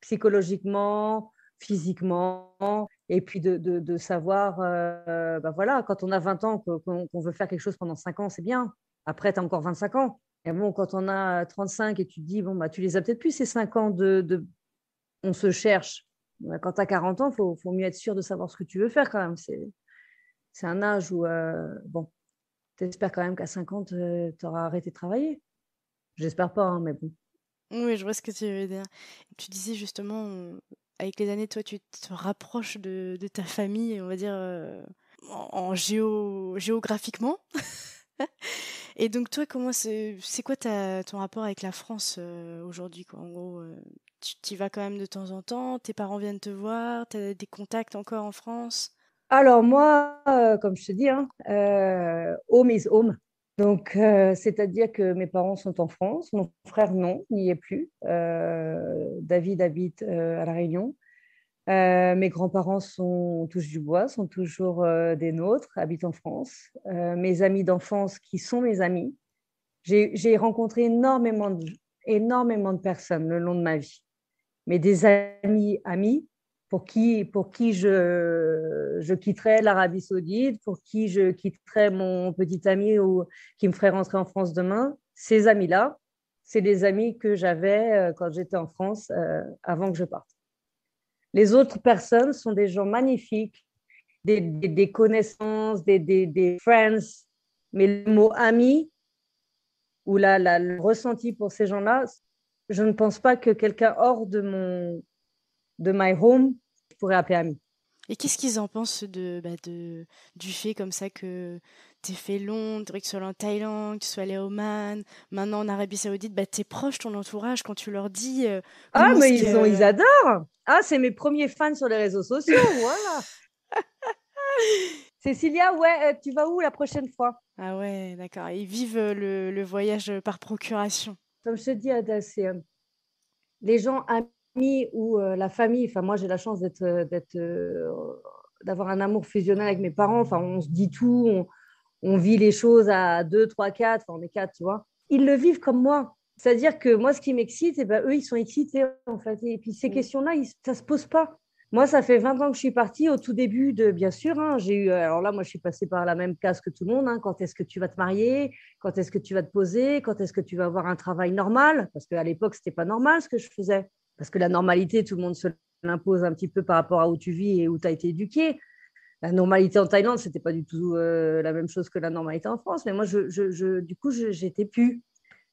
psychologiquement, physiquement, et puis de, savoir, euh, bah voilà, quand on a 20 ans, qu'on veut faire quelque chose pendant 5 ans, c'est bien. Après, tu as encore 25 ans. Et bon, quand on a 35 et tu te dis, bon, bah, tu les as peut-être plus ces 5 ans de, On se cherche. Bah, quand tu as 40 ans, il faut, faut, mieux être sûr de savoir ce que tu veux faire quand même c'est un âge où, bon euh, bon, t'espères quand même qu'à 50, tu auras arrêté de travailler. J'espère pas, hein, mais bon. Oui, je vois ce que tu veux dire. Tu disais justement, euh, avec les années, toi, tu te rapproches de, ta famille, on va dire, euh, en, géographiquement. Et donc, toi, comment c'est quoi ton rapport avec la France aujourd'hui En gros, tu y vas quand même de temps en temps, tes parents viennent te voir, tu as des contacts encore en France alors moi, euh, comme je te dis, hein, euh, home is home. Donc, euh, c'est-à-dire que mes parents sont en France, mon frère non, n'y est plus. David habite à La Réunion. mes grands-parents sont tous du bois, sont toujours des nôtres, habitent en France. mes amis d'enfance qui sont mes amis. J'ai rencontré énormément énormément de personnes le long de ma vie. Mais des amis, amis, pour qui, pour qui je, je quitterais l'Arabie saoudite, pour qui je quitterais mon petit ami ou qui me ferait rentrer en France demain, ces amis-là, c'est des amis que j'avais euh, quand j'étais en France euh, avant que je parte. Les autres personnes sont des gens magnifiques, des, des, connaissances, des, des, friends, mais le mot ami ou là le ressenti pour ces gens-là, je ne pense pas que quelqu'un hors de mon de My Home, je pourrais appeler ami. Et qu'est-ce qu'ils en pensent bah, de, du fait comme ça que t'es fait Londres, que tu sois en Thaïlande, que tu sois allé au Oman, maintenant en Arabie Saoudite, bah t'es proche ton entourage quand tu leur dis. Euh, ah mais ils, ont, ils adorent. Ah c'est mes premiers fans sur les réseaux sociaux, voilà. Cécilia, ouais, euh, tu vas où la prochaine fois Ah ouais, d'accord. Ils vivent euh, le, voyage par procuration. Comme je te dis, Ada, c'est les gens ou euh, la famille, enfin moi j'ai la chance d'être, euh, euh, d'avoir un amour fusionnel avec mes parents, enfin on se dit tout, on, vit les choses à trois, quatre. Enfin on est quatre, tu vois. Ils le vivent comme moi. C'est-à-dire que moi, ce qui m'excite, et ben, bah, eux, ils sont excités, en fait. Et puis, ces mm. questions-là, ça ne se pose pas. Moi, ça fait 20 ans que je suis partie. Au tout début, de, bien sûr, hein, j'ai eu. Alors là, moi, je suis passée par la même case que tout le monde. Hein. quand est-ce que tu vas te marier Quand est-ce que tu vas te poser Quand est-ce que tu vas avoir un travail normal Parce qu'à l'époque, ce n'était pas normal ce que je faisais parce que la normalité, tout le monde se l'impose un petit peu par rapport à où tu vis et où tu as été éduqué. La normalité en Thaïlande, c'était pas du tout euh, la même chose que la normalité en France. Mais moi, je, je, je du coup, j'étais plus.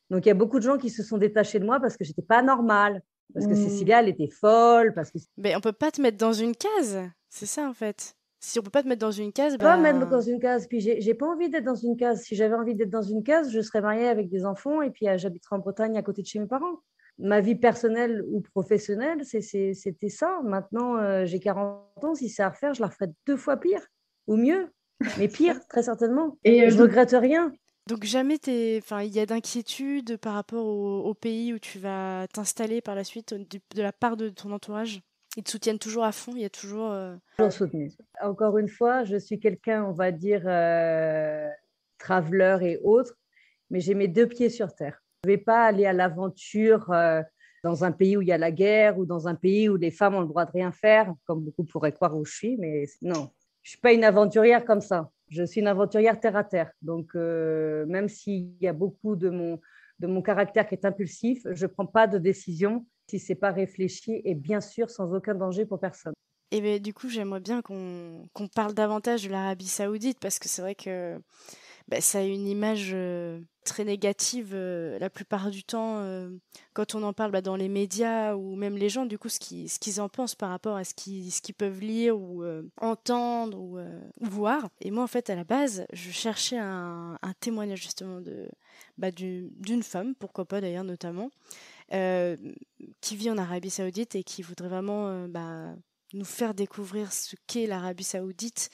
Donc, il y a beaucoup de gens qui se sont détachés de moi parce que j'étais pas normale, parce que hmm. Cécilia, elle était folle, parce que. Mais on peut pas te mettre dans une case. C'est ça, en fait si on peut pas te mettre dans une case, bah... pas mettre dans une case. Puis j'ai pas envie d'être dans une case. Si j'avais envie d'être dans une case, je serais mariée avec des enfants et puis euh, j'habiterais en Bretagne à côté de chez mes parents ma vie personnelle ou professionnelle, c'était ça. Maintenant, euh, j'ai 40 ans, si ça à refaire, je la referais deux fois pire, ou mieux, mais pire, très certainement. Et euh, je ne regrette rien. Donc jamais il y a d'inquiétude par rapport au, pays où tu vas t'installer par la suite euh, de, la part de ton entourage. Ils te soutiennent toujours à fond. Il y a toujours. Encore une fois, je suis quelqu'un, on va dire, euh, traveleur et autre, mais j'ai mes deux pieds sur terre. Je ne vais pas aller à l'aventure euh, dans un pays où il y a la guerre ou dans un pays où les femmes ont le droit de rien faire, comme beaucoup pourraient croire où je suis, mais non, je ne suis pas une aventurière comme ça. Je suis une aventurière terre à terre. Donc, euh, même s'il y a beaucoup de mon, de mon caractère qui est impulsif, je ne prends pas de décision si ce n'est pas réfléchi et bien sûr sans aucun danger pour personne. Et bien, du coup, j'aimerais bien qu'on parle davantage de l'Arabie Saoudite parce que c'est vrai que bah, ça a une image très négative la plupart du temps quand on en parle bah, dans les médias ou même les gens du coup ce qu'ils ce qu'ils en pensent par rapport à ce qu'ils ce qu'ils peuvent lire ou entendre ou, voir et moi en fait à la base je cherchais un, un témoignage justement de bah, d'une femme pourquoi pas d'ailleurs notamment qui vit en Arabie Saoudite et qui voudrait vraiment bah, nous faire découvrir ce qu'est l'Arabie Saoudite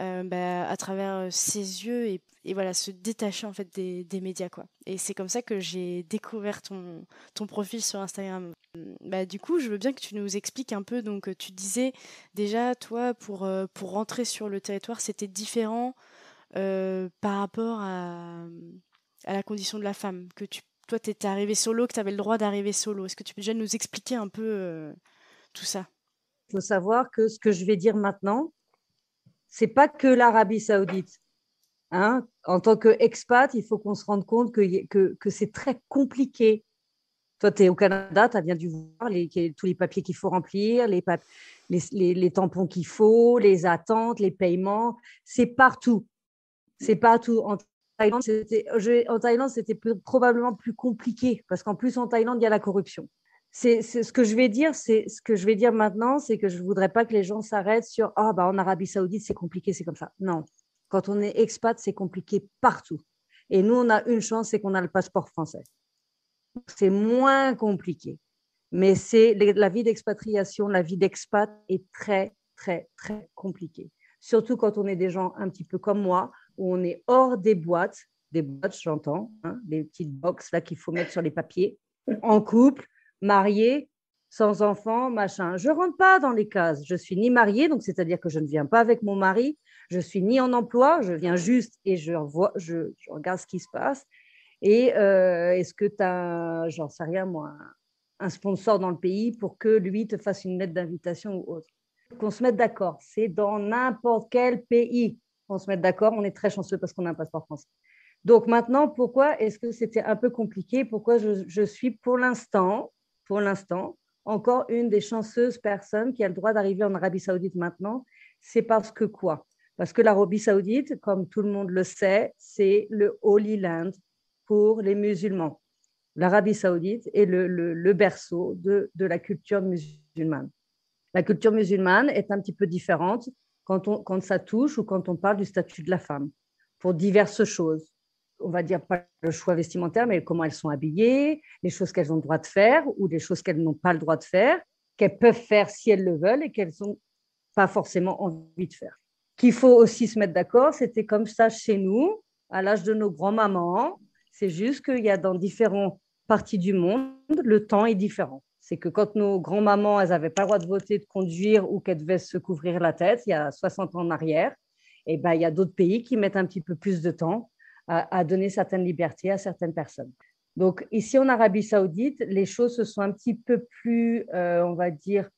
euh, bah, à travers euh, ses yeux et, voilà se détacher en fait des, médias quoi. Et c'est comme ça que j'ai découvert ton, ton profil sur Instagram. Bah, du coup, je veux bien que tu nous expliques un peu. Donc, euh, tu disais déjà, toi, pour, pour rentrer sur le territoire, c'était différent par rapport à, la condition de la femme. Que toi, tu étais arrivé solo, que tu avais le droit d'arriver solo. Est-ce que tu peux déjà nous expliquer un peu tout ça Il faut savoir que ce que je vais dire maintenant, c'est pas que l'Arabie Saoudite. Hein. en tant qu'expat, il faut qu'on se rende compte que, que, c'est très compliqué. Toi, tu es au Canada, tu as bien dû voir tous les papiers qu'il faut remplir, les, les tampons qu'il faut, les attentes, les paiements. C'est partout. C'est partout. En Thaïlande, c'était probablement plus compliqué parce qu'en plus, en Thaïlande, il y a la corruption ce que je vais dire, ce que je vais dire maintenant, c'est que je ne voudrais pas que les gens s'arrêtent sur ah bah en Arabie Saoudite c'est compliqué, c'est comme ça. Non, quand on est expat c'est compliqué partout. Et nous on a une chance, c'est qu'on a le passeport français. C'est moins compliqué, mais c'est la vie d'expatriation, la vie d'expat est très très très compliquée. Surtout quand on est des gens un petit peu comme moi, où on est hors des boîtes, des boîtes j'entends, hein, des les petites boxes là qu'il faut mettre sur les papiers, en couple mariée, sans enfant, machin. Je rentre pas dans les cases. Je suis ni mariée, donc c'est-à-dire que je ne viens pas avec mon mari. Je suis ni en emploi, je viens juste et je, je, regarde ce qui se passe. Et euh, est-ce que tu as, j'en sais rien moi, un sponsor dans le pays pour que lui te fasse une lettre d'invitation ou autre Qu'on se mette d'accord. C'est dans n'importe quel pays qu'on se mette d'accord. On est très chanceux parce qu'on a un passeport français. Donc maintenant, pourquoi est-ce que c'était un peu compliqué Pourquoi je suis pour l'instant pour l'instant, encore une des chanceuses personnes qui a le droit d'arriver en Arabie saoudite maintenant. C'est parce que quoi Parce que l'Arabie saoudite, comme tout le monde le sait, c'est le Holy Land pour les musulmans. L'Arabie saoudite est le, berceau de, de, la culture musulmane. La culture musulmane est un petit peu différente quand, on, quand ça touche ou quand on parle du statut de la femme, pour diverses choses on va dire pas le choix vestimentaire, mais comment elles sont habillées, les choses qu'elles ont le droit de faire ou les choses qu'elles n'ont pas le droit de faire, qu'elles peuvent faire si elles le veulent et qu'elles n'ont pas forcément envie de faire. Qu'il faut aussi se mettre d'accord, c'était comme ça chez nous, à l'âge de nos grands-mamans. C'est juste qu'il y a dans différentes parties du monde, le temps est différent. C'est que quand nos grands-mamans, elles n'avaient pas le droit de voter, de conduire ou qu'elles devaient se couvrir la tête, il y a 60 ans en arrière, et eh ben, il y a d'autres pays qui mettent un petit peu plus de temps à, donner certaines libertés à certaines personnes. Donc ici en Arabie saoudite, les choses se sont un petit peu plus, euh, on va dire,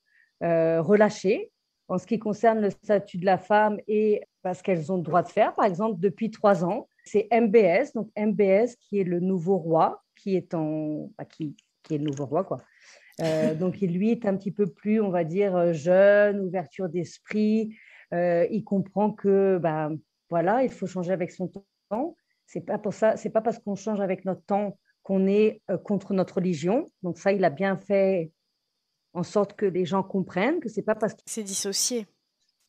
euh, relâchées en ce qui concerne le statut de la femme et parce qu'elles ont le droit de faire. Par exemple, depuis trois ans, c'est MBS, donc MBS qui est le nouveau roi, qui est, en, qui, qui est le nouveau roi, quoi. Euh, donc lui est un petit peu plus, on va dire, euh, jeune, ouverture d'esprit. il comprend que, ben voilà, il faut changer avec son temps. C'est pas pour ça, c'est pas parce qu'on change avec notre temps qu'on est euh, contre notre religion. Donc ça, il a bien fait en sorte que les gens comprennent que c'est pas parce que c'est dissocié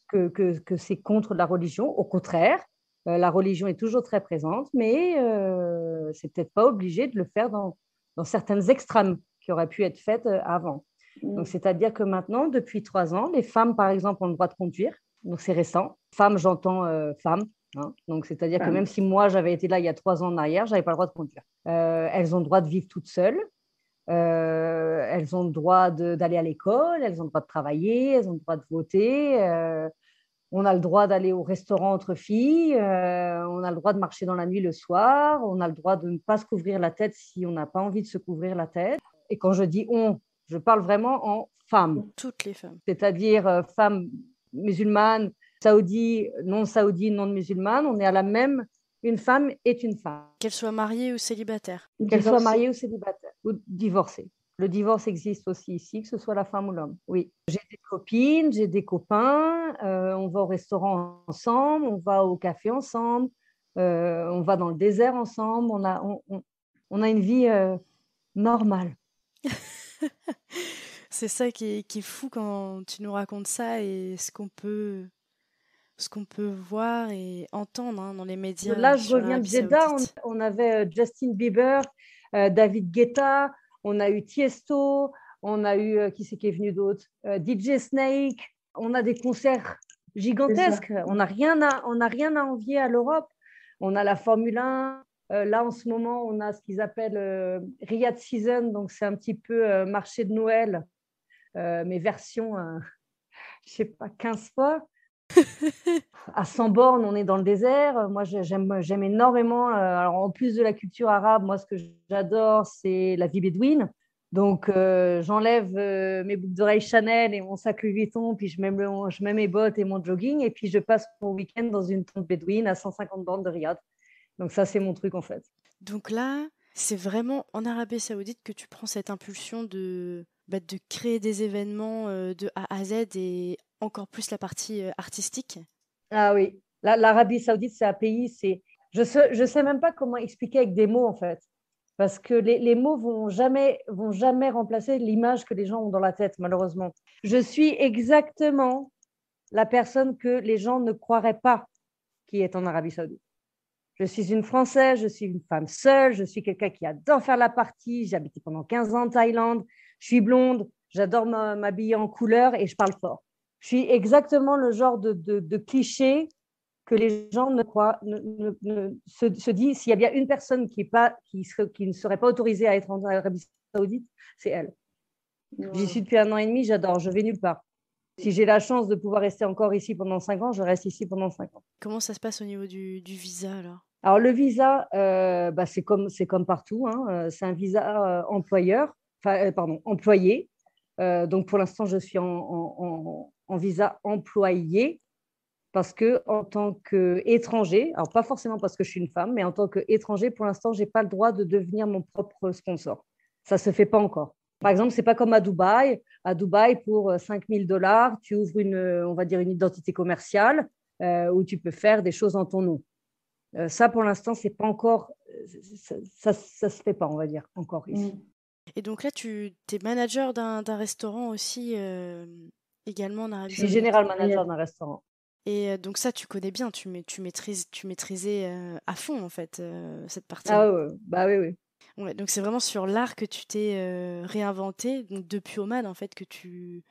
que, que, que c'est contre la religion. Au contraire, euh, la religion est toujours très présente, mais ce euh, c'est peut-être pas obligé de le faire dans, dans certaines extrêmes qui auraient pu être faites avant. Mmh. Donc c'est-à-dire que maintenant, depuis trois ans, les femmes, par exemple, ont le droit de conduire. Donc c'est récent. Femmes, j'entends femme. femmes, Hein. Donc, c'est-à-dire que même si moi, j'avais été là il y a trois ans en arrière, j'avais pas le droit de conduire. Euh, elles ont le droit de vivre toutes seules. Euh, elles ont le droit d'aller à l'école, elles ont le droit de travailler, elles ont le droit de voter. Euh, on a le droit d'aller au restaurant entre filles, on a le droit de marcher dans la nuit le soir, on a le droit de ne pas se couvrir la tête si on n'a pas envie de se couvrir la tête. Et quand je dis on, je parle vraiment en femmes. Toutes les femmes. C'est-à-dire femmes musulmanes, Saoudi non saoudi, non musulmane, on est à la même une femme est une femme. Qu'elle soit mariée ou célibataire. Qu'elle soit mariée ou célibataire, ou divorcée. Le divorce existe aussi ici, que ce soit la femme ou l'homme. Oui, j'ai des copines, j'ai des copains, euh, on va au restaurant ensemble, on va au café ensemble, euh, on va dans le désert ensemble, on a, une vie euh, normale. C'est ça qui est, qui est fou quand tu nous racontes ça et ce qu'on peut ce qu'on peut voir et entendre hein, dans les médias. Là, je reviens bien' on, on, avait euh, Justin Bieber, euh, David Guetta, on a eu Tiesto, on a eu, euh, qui c'est qui est venu d'autre DJ Snake, on a des concerts gigantesques, on n'a rien, on rien à envier à l'Europe, on a la Formule 1, là en ce moment on a ce qu'ils appellent Riyadh Season, donc c'est un petit peu marché de Noël, mais version, je ne sais pas, 15 fois à 100 bornes, on est dans le désert. Moi, j'aime, énormément. Euh, alors, en plus de la culture arabe, moi, ce que j'adore, c'est la vie bédouine. Donc, euh, j'enlève euh, mes boucles d'oreilles Chanel et mon sac Louis Vuitton, puis je mets, je mes bottes et mon jogging, et puis je passe mon week-end dans une tombe bédouine à 150 bornes de Riyad. Donc, ça, c'est mon truc en fait. Donc là, c'est vraiment en Arabie Saoudite que tu prends cette impulsion de bah, de créer des événements euh, de A à Z et encore plus la partie euh, artistique Ah oui, l'Arabie saoudite, c'est un pays, c'est... Je ne sais, je sais même pas comment expliquer avec des mots, en fait, parce que les, les mots vont jamais, vont jamais remplacer l'image que les gens ont dans la tête, malheureusement. Je suis exactement la personne que les gens ne croiraient pas qui est en Arabie saoudite. Je suis une Française, je suis une femme seule, je suis quelqu'un qui adore faire la partie, j'ai habité pendant 15 ans en Thaïlande, je suis blonde, j'adore m'habiller en couleur et je parle fort. Je suis exactement le genre de, cliché que les gens ne croient, se, disent s'il y a bien une personne qui, est pas, qui, serait, qui ne serait pas autorisée à être en Arabie Saoudite, c'est elle. J'y suis depuis un an et demi, j'adore, je vais nulle part. Si j'ai la chance de pouvoir rester encore ici pendant cinq ans, je reste ici pendant cinq ans. Comment ça se passe au niveau du, visa alors Alors le visa, euh, bah, c'est comme, partout, hein, euh, c'est un visa euh, employeur. Euh, pardon, employé. Euh, donc pour l'instant, je suis en, visa employé parce que en tant qu'étranger, alors pas forcément parce que je suis une femme, mais en tant qu'étranger, pour l'instant, je n'ai pas le droit de devenir mon propre sponsor. Ça ne se fait pas encore. Par exemple, ce n'est pas comme à Dubaï. À Dubaï, pour 5000 euh, dollars, tu ouvres une, on va dire, une identité commerciale où tu peux faire des choses en ton nom. ça, pour l'instant, c'est pas encore, ça ne se fait pas, on va dire, encore ici. Mm. Et donc là, tu es manager d'un restaurant aussi, euh, également en Arabie Je suis général manager euh, d'un restaurant. Et euh, donc ça, tu connais bien, tu, tu maîtrises, tu maîtrisais à fond en fait cette partie. Ah ouais, bah oui, oui. Ouais, donc c'est vraiment sur l'art que tu t'es réinventé, depuis Oman en fait, que tu,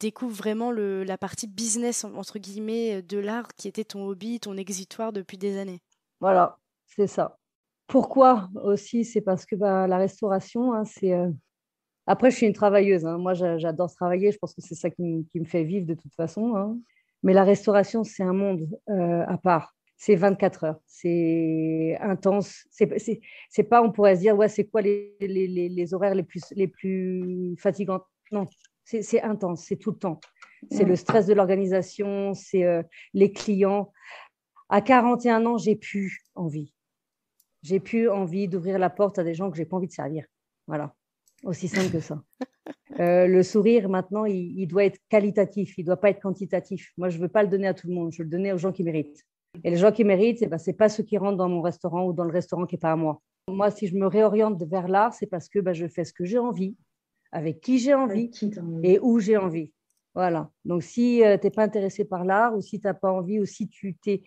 découvres vraiment la partie business entre guillemets de l'art qui était ton hobby, ton exitoire depuis des années. Voilà, c'est ça. Pourquoi aussi C'est parce que bah, la restauration, hein, c'est. Euh, après, je suis une travailleuse. Hein. Moi, j'adore travailler. Je pense que c'est ça qui, me fait vivre de toute façon. Hein. Mais la restauration, c'est un monde euh, à part. C'est 24 heures. C'est intense. C'est pas, on pourrait se dire, ouais, c'est quoi les, horaires les plus, les plus fatigants Non, c'est intense. C'est tout le temps. C'est le stress de l'organisation. C'est euh, les clients. À 41 ans, j'ai plus envie j'ai plus envie d'ouvrir la porte à des gens que j'ai pas envie de servir. Voilà, aussi simple que ça. Euh, le sourire, maintenant, il, doit être qualitatif, il doit pas être quantitatif. Moi, je veux pas le donner à tout le monde, je veux le donner aux gens qui méritent. Et les gens qui méritent, eh ben, ce pas ceux qui rentrent dans mon restaurant ou dans le restaurant qui n'est pas à moi. Moi, si je me réoriente vers l'art, c'est parce que ben, je fais ce que j'ai envie, avec qui j'ai envie, et où j'ai envie. Voilà. Donc, si euh, tu n'es pas intéressé par l'art ou si tu n'as pas envie ou si tu, tu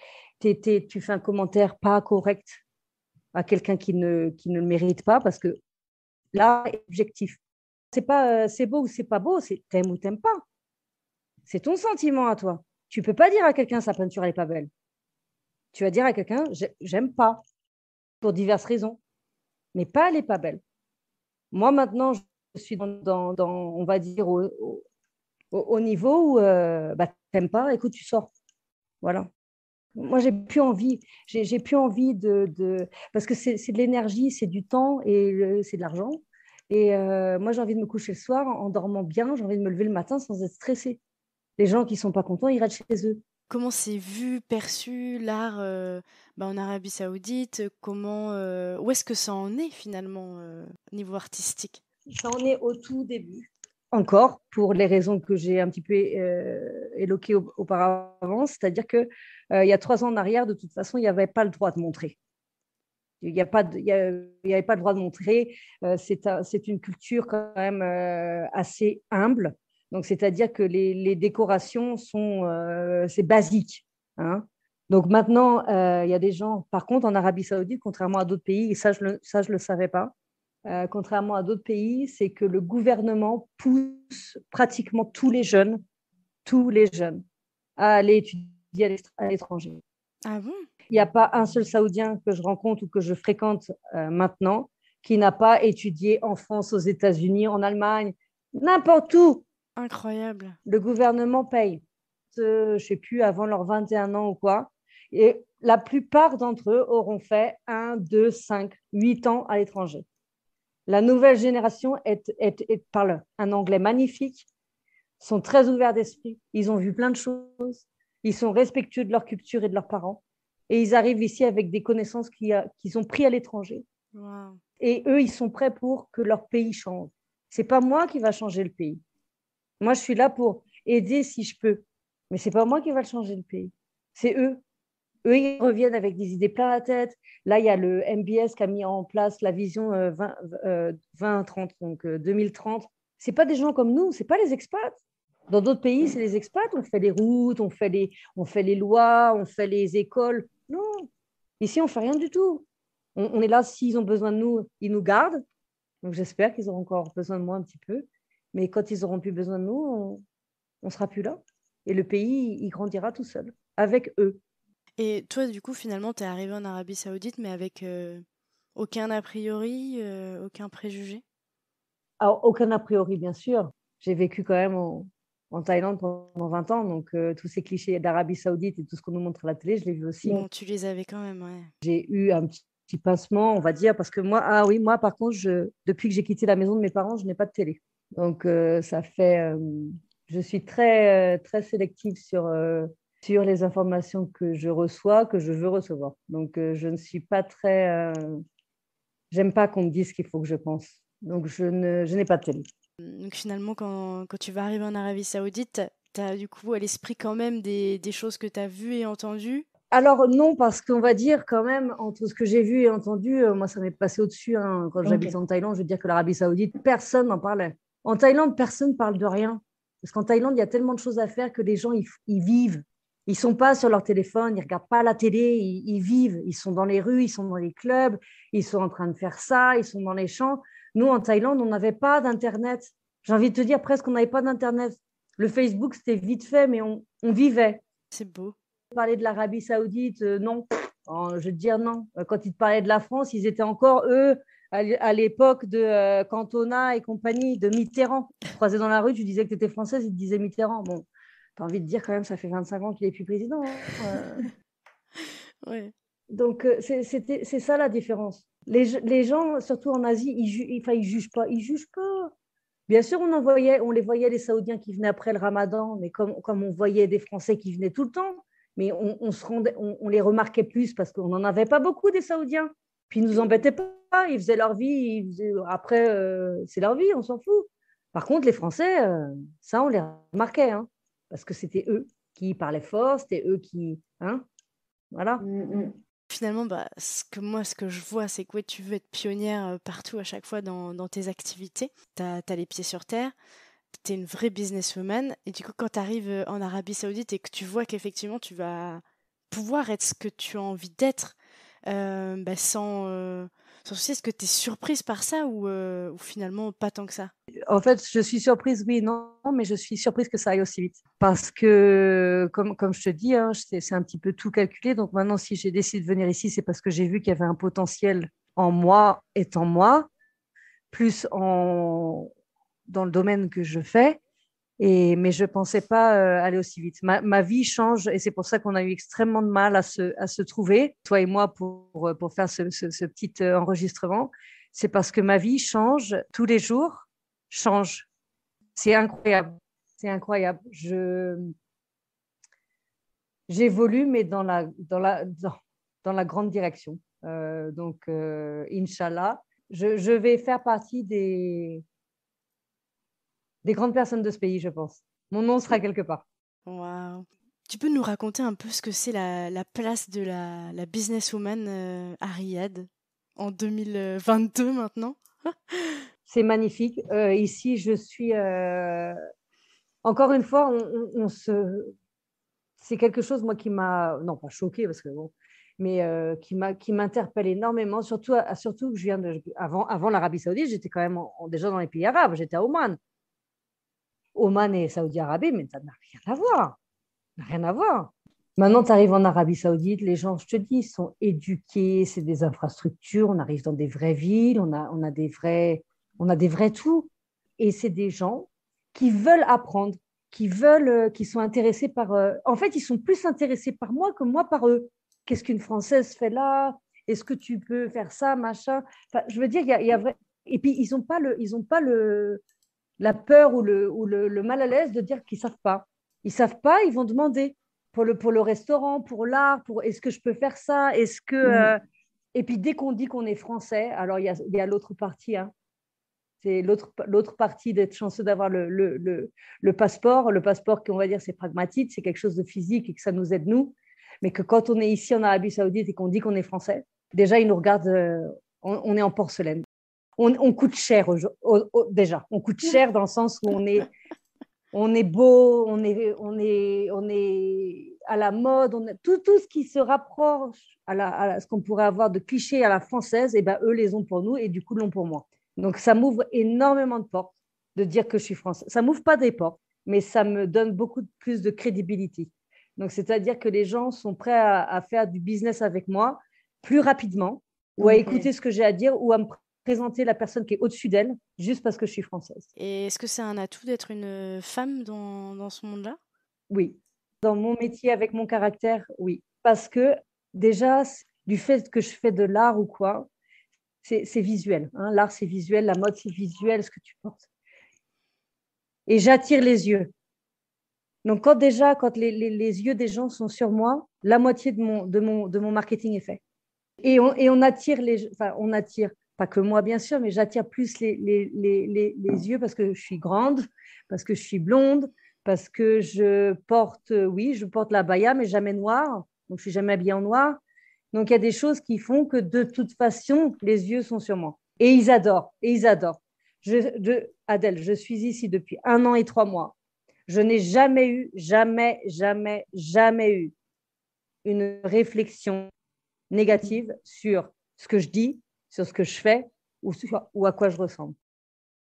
fais un commentaire pas correct à quelqu'un qui ne, qui ne le mérite pas parce que là, objectif. C'est pas euh, c'est beau ou c'est pas beau, c'est t'aimes ou t'aimes pas. C'est ton sentiment à toi. Tu peux pas dire à quelqu'un sa peinture elle est pas belle. Tu vas dire à quelqu'un j'aime pas pour diverses raisons, mais pas elle est pas belle. Moi maintenant je suis dans, on va dire au, niveau où euh, bah, t'aimes pas, écoute tu sors. Voilà moi, j'ai plus envie. J'ai plus envie de, parce que c'est de l'énergie, c'est du temps et c'est de l'argent. Et euh, moi, j'ai envie de me coucher le soir en dormant bien. J'ai envie de me lever le matin sans être stressée. Les gens qui sont pas contents, ils restent chez eux. Comment c'est vu, perçu l'art euh, bah, en Arabie Saoudite Comment, euh, où est-ce que ça en est finalement niveau artistique Ça en est au tout début encore pour les raisons que j'ai un petit peu euh, éloquées auparavant, c'est-à-dire que euh, il y a trois ans en arrière, de toute façon, il n'y avait pas le droit de montrer. Il n'y avait pas le droit de montrer. Euh, c'est un, une culture quand même euh, assez humble. Donc, c'est-à-dire que les, décorations sont, c'est basique. Hein. Donc maintenant, il y a des gens. Par contre, en Arabie Saoudite, contrairement à d'autres pays, et ça, je le, ça, je le savais pas euh, contrairement à d'autres pays, c'est que le gouvernement pousse pratiquement tous les jeunes, tous les jeunes, à aller étudier à l'étranger. Ah bon Il n'y a pas un seul Saoudien que je rencontre ou que je fréquente euh, maintenant qui n'a pas étudié en France, aux États-Unis, en Allemagne, n'importe où. Incroyable. Le gouvernement paye, je ne sais plus, avant leurs 21 ans ou quoi. Et la plupart d'entre eux auront fait 1, 2, 5, 8 ans à l'étranger. La nouvelle génération est, parle un anglais magnifique, sont très ouverts d'esprit, ils ont vu plein de choses, ils sont respectueux de leur culture et de leurs parents, et ils arrivent ici avec des connaissances qu'ils ont pris à l'étranger. Et eux, ils sont prêts pour que leur pays change. C'est pas moi qui va changer le pays. Moi, je suis là pour aider si je peux, mais c'est pas moi qui va changer le pays. C'est eux. Eux, ils reviennent avec des idées plein la tête. Là, il y a le MBS qui a mis en place la vision 2030, 20, 30, donc 2030. Euh, c'est pas des gens comme nous, ce pas les expats. Dans d'autres pays, c'est les expats. On fait les routes, on fait les, on fait les lois, on fait les écoles. Non, ici, on fait rien du tout. On, est là, s'ils ont besoin de nous, ils nous gardent. Donc j'espère qu'ils auront encore besoin de moi un petit peu. Mais quand ils auront plus besoin de nous, on ne sera plus là. Et le pays, il grandira tout seul, avec eux. Et toi, du coup, finalement, tu es arrivé en Arabie Saoudite, mais avec euh, aucun a priori, euh, aucun préjugé Alors, Aucun a priori, bien sûr. J'ai vécu quand même en Thaïlande pendant 20 ans, donc euh, tous ces clichés d'Arabie Saoudite et tout ce qu'on nous montre à la télé, je l'ai vu aussi. tu les avais quand même, ouais. J'ai eu un petit, pincement, on va dire, parce que moi, ah oui, moi par contre, je, depuis que j'ai quitté la maison de mes parents, je n'ai pas de télé. Donc ça fait, je suis très très sélective sur sur les informations que je reçois, que je veux recevoir. Donc, euh, je ne suis pas très. Euh, j'aime pas qu'on me dise ce qu'il faut que je pense. Donc, je n'ai je pas de télé. Donc, finalement, quand, quand, tu vas arriver en Arabie Saoudite, tu as du coup à l'esprit quand même des, des choses que tu as vues et entendues alors non, parce qu'on va dire quand même, entre ce que j'ai vu et entendu, euh, moi ça m'est passé au-dessus. Hein. Quand j'habite en Thaïlande, je veux dire que l'Arabie saoudite, personne n'en parlait. En Thaïlande, personne ne parle de rien. Parce qu'en Thaïlande, il y a tellement de choses à faire que les gens, ils vivent. Ils sont pas sur leur téléphone, ils regardent pas la télé, ils, vivent, ils sont dans les rues, ils sont dans les clubs, ils sont en train de faire ça, ils sont dans les champs. Nous, en Thaïlande, on n'avait pas d'Internet. J'ai envie de te dire presque on n'avait pas d'Internet. Le Facebook, c'était vite fait, mais on, vivait. C'est beau. Parler de l'Arabie saoudite, euh, non. Oh, je veux te dire non. Euh, quand ils te parlaient de la France, ils étaient encore, eux, à l'époque de euh, Cantona et compagnie, de Mitterrand. croisais dans la rue, tu disais que tu étais française, ils te disaient Mitterrand. Bon, T'as envie de dire quand même, ça fait 25 ans qu'il n'est plus président. Hein, euh. Donc, euh, c'est ça la différence. Les, les, gens, surtout en Asie, ils, ne ils jugent pas. Ils jugent pas. Bien sûr, on, en on les voyait, les Saoudiens qui venaient après le ramadan, mais comme, comme on voyait des Français qui venaient tout le temps, mais on, se rendait, on, les remarquait plus parce qu'on n'en avait pas beaucoup des Saoudiens. Puis ils nous embêtaient pas, ils faisaient leur vie, après, euh, c'est leur vie, on s'en fout. Par contre, les Français, ça, on les remarquait. Hein parce que c'était eux qui parlaient fort, c'était eux qui. Hein voilà. Mm, mm. Finalement, bah, ce que moi, ce que je vois, c'est que tu veux être pionnière euh, partout à chaque fois dans, tes activités. Tu as, les pieds sur terre, tu es une vraie businesswoman. Et du coup, quand tu arrives euh, en Arabie Saoudite et que tu vois qu'effectivement, tu vas pouvoir être ce que tu as envie d'être euh, bah, sans est-ce que tu es surprise par ça euh, ou, finalement pas tant que ça En fait, je suis surprise, oui, non, mais je suis surprise que ça aille aussi vite. Parce que, comme, comme je te dis, hein, c'est un petit peu tout calculé. Donc maintenant, si j'ai décidé de venir ici, c'est parce que j'ai vu qu'il y avait un potentiel en moi et en moi, plus en, dans le domaine que je fais mais je ne pensais pas euh, aller aussi vite. Ma, vie change et c'est pour ça qu'on a eu extrêmement de mal à se, à se trouver, toi et moi, pour, euh, pour faire ce, ce, petit euh, enregistrement. C'est parce que ma vie change tous les jours, change. C'est incroyable. C'est incroyable. Je, j'évolue, mais dans la, dans la, dans, la grande direction. donc, inshallah Inch'Allah, je, je vais faire partie des, des grandes personnes de ce pays, je pense. Mon nom sera quelque part. Tu peux nous raconter un peu ce que c'est la, place de la, businesswoman à euh, Riyad en 2022 maintenant C'est magnifique. Euh, ici, je suis. Euh, encore une fois, on, se. C'est quelque chose, moi, qui m'a. Non, pas choqué, parce que bon. Mais m'a qui m'interpelle énormément, surtout, surtout que je viens de. Avant, avant l'Arabie Saoudite, j'étais quand même déjà dans les pays arabes, j'étais à Oman. Oman et Saoudi-Arabie, mais ça n'a rien à voir. Rien à voir. Maintenant, tu arrives en Arabie Saoudite, les gens, je te dis, sont éduqués, c'est des infrastructures, on arrive dans des vraies villes, on a, on a des vrais, on a des vrais tout. Et c'est des gens qui veulent apprendre, qui veulent, euh, qui sont intéressés par. Euh, en fait, ils sont plus intéressés par moi que moi par eux. Qu'est-ce qu'une Française fait là Est-ce que tu peux faire ça, machin enfin, Je veux dire, il y a, y vrai... Et puis, ils n'ont pas le, ils ont pas le, la peur ou le, mal à l'aise de dire qu'ils ne savent pas. Ils ne savent pas, ils vont demander pour le, restaurant, pour l'art, pour est-ce que je peux faire ça Est-ce que. Mm. Euh, et puis dès qu'on dit qu'on est français, alors il y a, l'autre partie. Hein. C'est l'autre partie d'être chanceux d'avoir le, le, le, passeport. Le passeport, on va dire, c'est pragmatique, c'est quelque chose de physique et que ça nous aide, nous. Mais que quand on est ici en Arabie Saoudite et qu'on dit qu'on est français, déjà, ils nous regardent, euh, on est en porcelaine on, coûte cher déjà. On coûte cher dans le sens où on est, on est beau, on est, on est, à la mode, on a, tout, ce qui se rapproche à, ce qu'on pourrait avoir de cliché à la française, et eh ben eux les ont pour nous et du coup l'ont pour moi. Donc ça m'ouvre énormément de portes de dire que je suis française. Ça m'ouvre pas des portes, mais ça me donne beaucoup plus de crédibilité. Donc c'est-à-dire que les gens sont prêts à, faire du business avec moi plus rapidement ou à écouter ce que j'ai à dire ou à me présenter la personne qui est au-dessus d'elle juste parce que je suis française. Et est-ce que c'est un atout d'être une femme dans, dans ce monde-là Oui. Dans mon métier, avec mon caractère, oui. Parce que déjà, du fait que je fais de l'art ou quoi, c'est visuel. Hein. L'art, c'est visuel, la mode, c'est visuel, ce que tu portes. Et j'attire les yeux. Donc, quand déjà, quand les, les, les, yeux des gens sont sur moi, la moitié de mon, de mon, de mon marketing est fait. Et on, et on attire les, enfin, on attire pas que moi bien sûr, mais j'attire plus les, yeux parce que je suis grande, parce que je suis blonde, parce que je porte, euh, oui, je porte la baya, mais jamais noire, donc je suis jamais habillée en noir. Donc il y a des choses qui font que de toute façon, les yeux sont sur moi. Et ils adorent, et ils adorent. Adèle, je suis ici depuis un an et trois mois. Je n'ai jamais eu, jamais, jamais, jamais eu une réflexion négative sur ce que je dis, sur ce que je fais ou, à quoi je ressemble.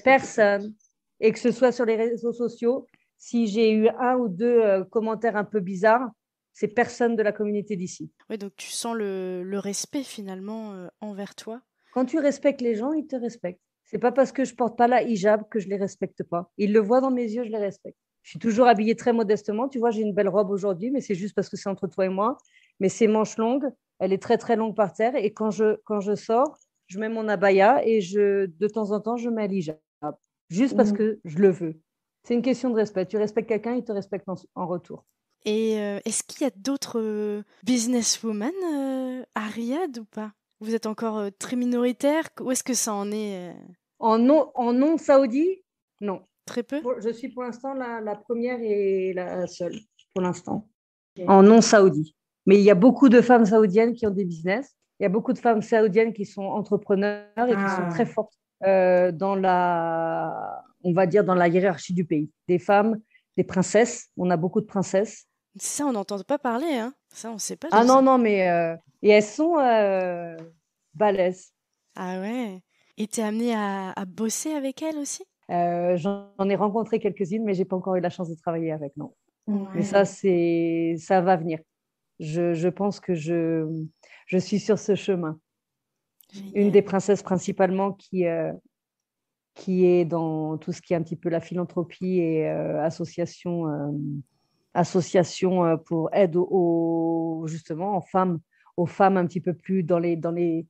Personne, et que ce soit sur les réseaux sociaux, si j'ai eu un ou deux euh, commentaires un peu bizarres, c'est personne de la communauté d'ici. Oui, donc tu sens le, respect finalement euh, envers toi. Quand tu respectes les gens, ils te respectent. C'est pas parce que je porte pas la hijab que je les respecte pas. Ils le voient dans mes yeux, je les respecte. Je suis toujours habillée très modestement. Tu vois, j'ai une belle robe aujourd'hui, mais c'est juste parce que c'est entre toi et moi. Mais ces manches longues, elle est très très longue par terre. Et quand je, quand je sors, je mets mon abaya et je, de temps en temps, je mets juste parce mhm. que je le veux. C'est une question de respect. Tu respectes quelqu'un, il te respecte en, retour. Et euh, est-ce qu'il y a d'autres euh, businesswomen euh, à Riyad ou pas Vous êtes encore très minoritaire. Où est-ce que ça en est En non, en non saoudi, non. Très peu. je suis pour l'instant la, première et la seule pour l'instant en non saoudi. Mais il y a beaucoup de femmes saoudiennes qui ont des business. Il y a beaucoup de femmes saoudiennes qui sont entrepreneurs et qui sont ah. très fortes euh, dans la, on va dire, dans la hiérarchie du pays. Des femmes, des princesses. On a beaucoup de princesses. Ça, on n'entend pas parler. Hein. Ça, on sait pas. Ah non, non, mais euh, et elles sont euh... balèzes. Ah ouais. Et t'es amenée à, à bosser avec elles aussi euh, J'en ai rencontré quelques-unes, mais j'ai pas encore eu la chance de travailler avec. Non. Mais ça, c'est ça va venir. Je, je pense que je je suis sur ce chemin. Une des princesses principalement qui, euh, qui est dans tout ce qui est un petit peu la philanthropie et euh, association, euh, pour aide aux, justement aux femmes, aux femmes un petit peu plus dans les, dans les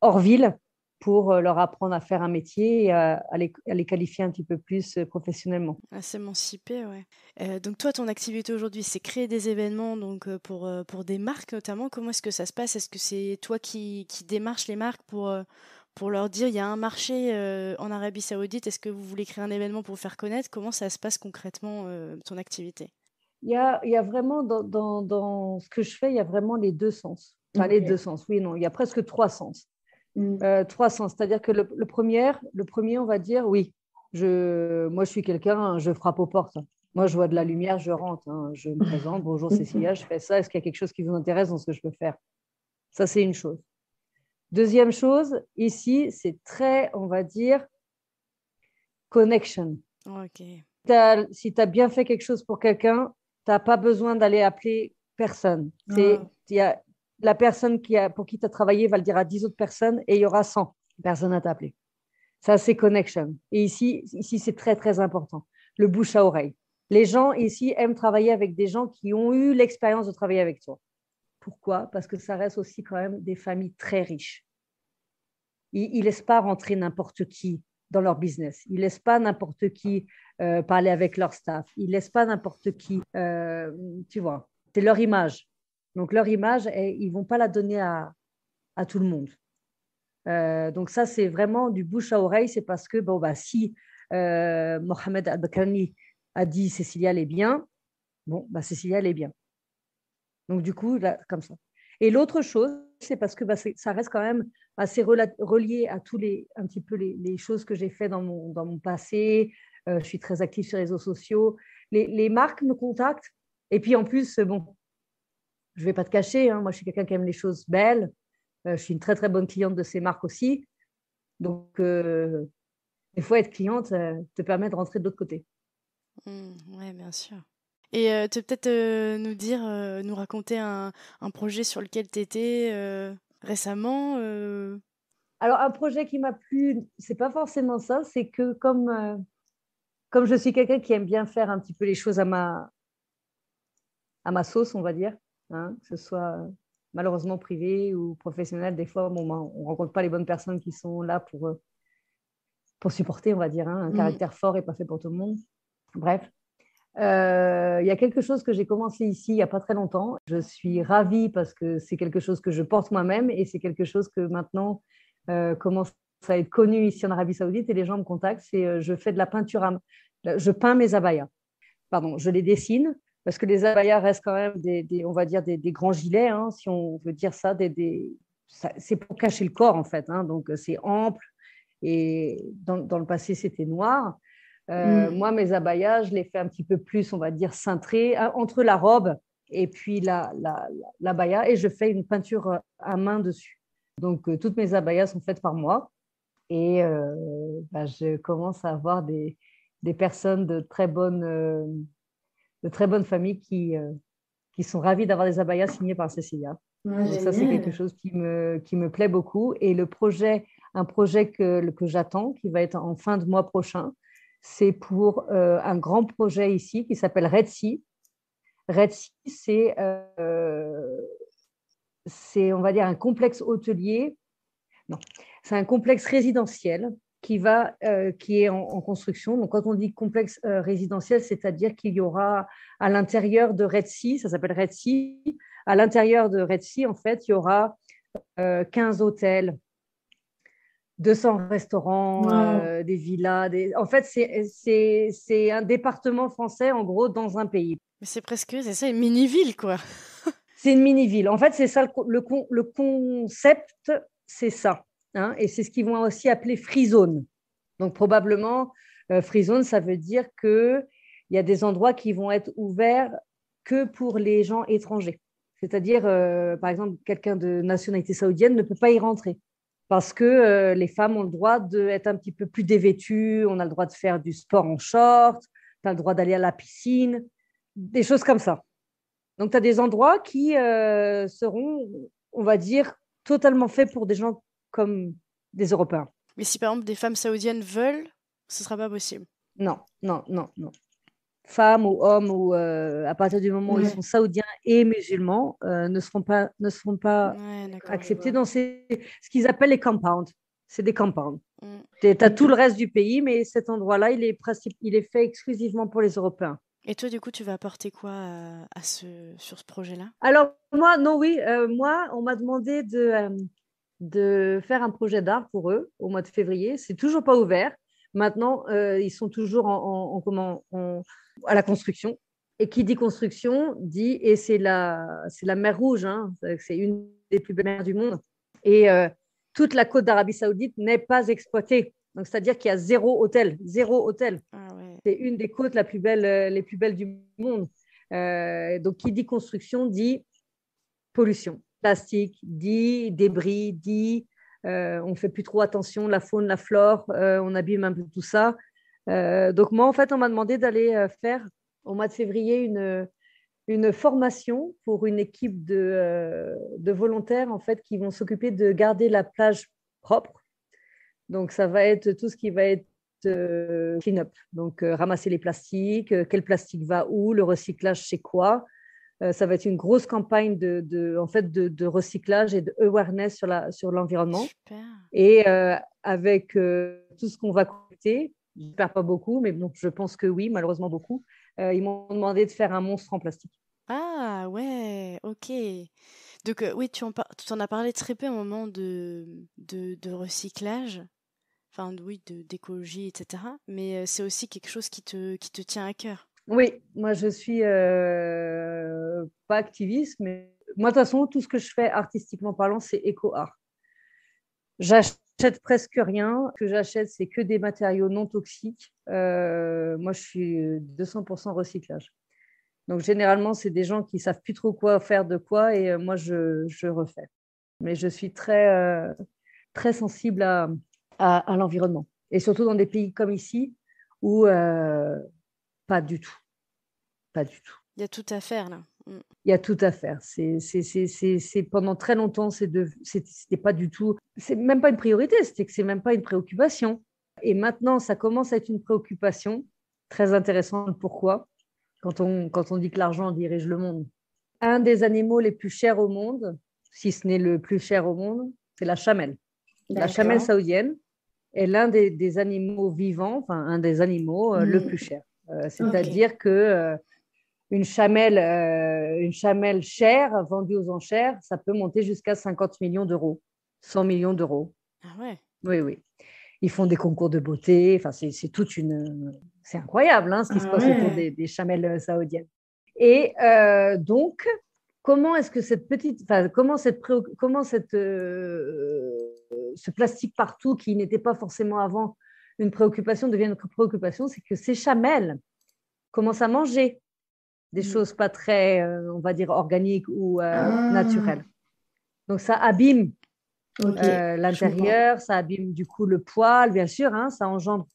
hors-ville, pour euh, leur apprendre à faire un métier et à, les, qualifier un petit peu plus euh, professionnellement. À s'émanciper, oui. Euh, donc toi, ton activité aujourd'hui, c'est créer des événements donc pour, pour des marques notamment. Comment est-ce que ça se passe Est-ce que c'est toi qui, qui démarches les marques pour, pour leur dire il y a un marché en Arabie Saoudite, est-ce que vous voulez créer un événement pour faire connaître Comment ça se passe concrètement, ton activité il y, a, vraiment dans, ce que je fais, il y a vraiment les deux sens. Enfin, les deux sens, oui, non, il y a presque trois sens. Mm. Euh, trois sens. C'est-à-dire que le, premier, le premier, on va dire, oui, je, moi je suis quelqu'un, hein, je frappe aux portes. Moi, je vois de la lumière, je rentre, hein. je me présente, bonjour mm. Cécilia, je fais ça, est-ce qu'il y a quelque chose qui vous intéresse dans ce que je peux faire Ça, c'est une chose. Deuxième chose, ici, c'est très, on va dire, connection. Ok. si tu as bien fait quelque chose pour quelqu'un, tu n'as pas besoin d'aller appeler personne. Ah. Il y la personne qui a, pour qui tu as travaillé va le dire à 10 autres personnes et il y aura 100 personnes à t'appeler. Ça, c'est connection. Et ici, ici c'est très, très important. Le bouche à oreille. Les gens ici aiment travailler avec des gens qui ont eu l'expérience de travailler avec toi. Pourquoi Parce que ça reste aussi quand même des familles très riches. Ils ne laissent pas rentrer n'importe qui dans leur business. Ils ne laissent pas n'importe qui euh, parler avec leur staff. Ils ne laissent pas n'importe qui, euh, tu vois. C'est leur image. Donc leur image, ils ne vont pas la donner à, tout le monde. Euh, donc ça, c'est vraiment du bouche à oreille. C'est parce que bon, bah, si euh, Mohamed Abakrani a dit Cécilia, elle est bien, bon, bah, Cécilia, elle est bien. Donc du coup, là, comme ça. Et l'autre chose, c'est parce que bah, ça reste quand même assez relié à tous les, un petit peu les, choses que j'ai faites dans mon, dans mon passé. Euh, je suis très active sur les réseaux sociaux. Les, les marques me contactent. Et puis en plus, bon, je ne vais pas te cacher, hein, moi je suis quelqu'un qui aime les choses belles, euh, je suis une très très bonne cliente de ces marques aussi. Donc, euh, des fois, être cliente te permet de rentrer de l'autre côté. Mmh, oui, bien sûr. Et euh, tu peux peut-être euh, nous dire, nous raconter un, projet sur lequel tu étais récemment alors, un projet qui m'a plu, c'est pas forcément ça, c'est que comme, comme je suis quelqu'un qui aime bien faire un petit peu les choses à ma, à ma sauce, on va dire, Hein, que ce soit euh, malheureusement privé ou professionnel. Des fois, ben, on ne rencontre pas les bonnes personnes qui sont là pour, euh, pour supporter, on va dire, hein, un mhm. caractère fort et pas fait pour tout le monde. Bref. Euh, il y a quelque chose que j'ai commencé ici il n'y a pas très longtemps. Je suis ravie parce que c'est quelque chose que je porte moi-même et c'est quelque chose que maintenant commence à être connu ici en Arabie Saoudite et les gens me contactent. C'est je fais de la peinture je peins mes abayas. Pardon, je les dessine parce que les abayas restent quand même des, on va dire des, grands gilets, hein, si on veut dire ça, des, c'est pour cacher le corps en fait, hein. donc euh, c'est ample et dans, le passé c'était noir. Euh, mm. Moi, mes abayas, je les fais un petit peu plus, on va dire, cintrés euh, entre la robe et puis la, la, la, et je fais une peinture à main dessus. Donc, toutes mes abayas sont faites par moi et bah, je commence à avoir des, des personnes de très bonne de très bonnes familles qui, euh, qui sont ravies d'avoir des abayas signés par Cécilia. Ah, ça, c'est quelque chose qui me, qui me plaît beaucoup. Et le projet, un projet que, que j'attends, qui va être en fin de mois prochain, c'est pour euh, un grand projet ici qui s'appelle Red Sea. Red Sea, euh, c'est, on va dire, un complexe hôtelier. Non, c'est un complexe résidentiel qui, va, euh, qui est en, construction. Donc, quand on dit complexe euh, résidentiel, c'est-à-dire qu'il y aura à l'intérieur de Red Sea, ça s'appelle Red Sea, à l'intérieur de Red Sea, en fait, il y aura 15 euh, hôtels, 200 restaurants, des villas. En fait, c'est un département français, en gros, dans un pays. c'est presque, c'est ça, une mini-ville, quoi. c'est une mini-ville. En fait, c'est ça le, le concept, c'est ça. Hein, et c'est ce qu'ils vont aussi appeler free zone. Donc probablement, euh, free zone, ça veut dire qu'il y a des endroits qui vont être ouverts que pour les gens étrangers. C'est-à-dire, euh, par exemple, quelqu'un de nationalité saoudienne ne peut pas y rentrer parce que euh, les femmes ont le droit d'être un petit peu plus dévêtues, on a le droit de faire du sport en short, tu as le droit d'aller à la piscine, des choses comme ça. Donc, tu as des endroits qui seront, on va dire, totalement faits pour des gens comme des Européens. Mais si par exemple des femmes saoudiennes veulent, ce ne sera pas possible. Non, non, non, non. Femmes ou hommes, ou euh, à partir du moment où ils sont saoudiens et musulmans, euh, ne seront pas, ne seront pas acceptés dans ces, ce qu'ils appellent les compounds. C'est des compounds. Mm. Tu as tout le reste du pays, mais cet endroit-là, il, est il est fait exclusivement pour les Européens. Et toi, du coup, tu vas apporter quoi euh, à, ce, sur ce projet-là Alors, moi, non, oui, moi, on m'a demandé de, de faire un projet d'art pour eux au mois de février. C'est toujours pas ouvert. Maintenant, euh, ils sont toujours en, à la construction. Et qui dit construction dit, et c'est la, c'est la mer Rouge, hein. c'est une des plus belles mers du monde. Et euh, toute la côte d'Arabie Saoudite n'est pas exploitée. Donc, c'est-à-dire qu'il y a zéro hôtel, zéro hôtel. Ah c'est une des côtes la plus belle, euh, les plus belles du monde. donc, qui dit construction dit pollution plastique, dit débris, dit euh, on fait plus trop attention, la faune, la flore, euh, on abîme un peu tout ça. Euh, donc moi, en fait, on m'a demandé d'aller faire au mois de février une, formation pour une équipe de, volontaires, en fait, qui vont s'occuper de garder la plage propre. Donc ça va être tout ce qui va être clean-up, donc ramasser les plastiques, quel plastique va où, le recyclage c'est quoi, euh, ça va être une grosse campagne de, en fait, de, recyclage et de awareness sur, la, sur l'environnement. Et euh, avec euh, tout ce qu'on va ne perds pas beaucoup, mais donc je pense que oui, malheureusement beaucoup, ils m'ont demandé de faire un monstre en plastique. Ah ouais, ok. Donc oui, tu en, as parlé très peu au moment de, de, recyclage, enfin oui, d'écologie, etc. Mais c'est aussi quelque chose qui te, qui te tient à cœur. Oui, moi je suis euh, pas activiste, mais moi de toute façon, tout ce que je fais artistiquement parlant, c'est éco-art. J'achète presque rien. Ce que j'achète, c'est que des matériaux non toxiques. Euh, moi, je suis 200% recyclage. Donc généralement, c'est des gens qui savent plus trop quoi faire de quoi, et euh, moi, je, refais. Mais je suis très, très sensible à, l'environnement. Et surtout dans des pays comme ici, où pas du tout. Pas du tout. Il y a tout à faire là. Mm. Il y a tout à faire. C'est pendant très longtemps, c'était pas du tout. C'est même pas une priorité. C'était que c'est même pas une préoccupation. Et maintenant, ça commence à être une préoccupation très intéressante. Pourquoi quand on, quand on dit que l'argent dirige le monde. Un des animaux les plus chers au monde, si ce n'est le plus cher au monde, c'est la chamelle. La chamelle saoudienne est l'un des, animaux vivants, enfin un des animaux euh, le mm. plus cher. Euh, c'est-à-dire que euh, une chamelle, euh, une chamelle chère vendue aux enchères, ça peut monter jusqu'à 50 millions d'euros, 100 millions d'euros. Ah ouais. Oui, oui. Ils font des concours de beauté. c'est toute une. C'est incroyable hein, ce qui ah se passe autour des, chamelles saoudiennes. Et donc, comment est-ce que cette petite, comment cette, comment cette, ce plastique partout qui n'était pas forcément avant une préoccupation devient notre préoccupation, c'est que ces chamelles commencent à manger des mm. choses pas très, euh, on va dire, organiques ou euh, ah. naturelles. Donc ça abîme euh, l'intérieur, ça abîme du coup le poil, bien sûr, hein, ça engendre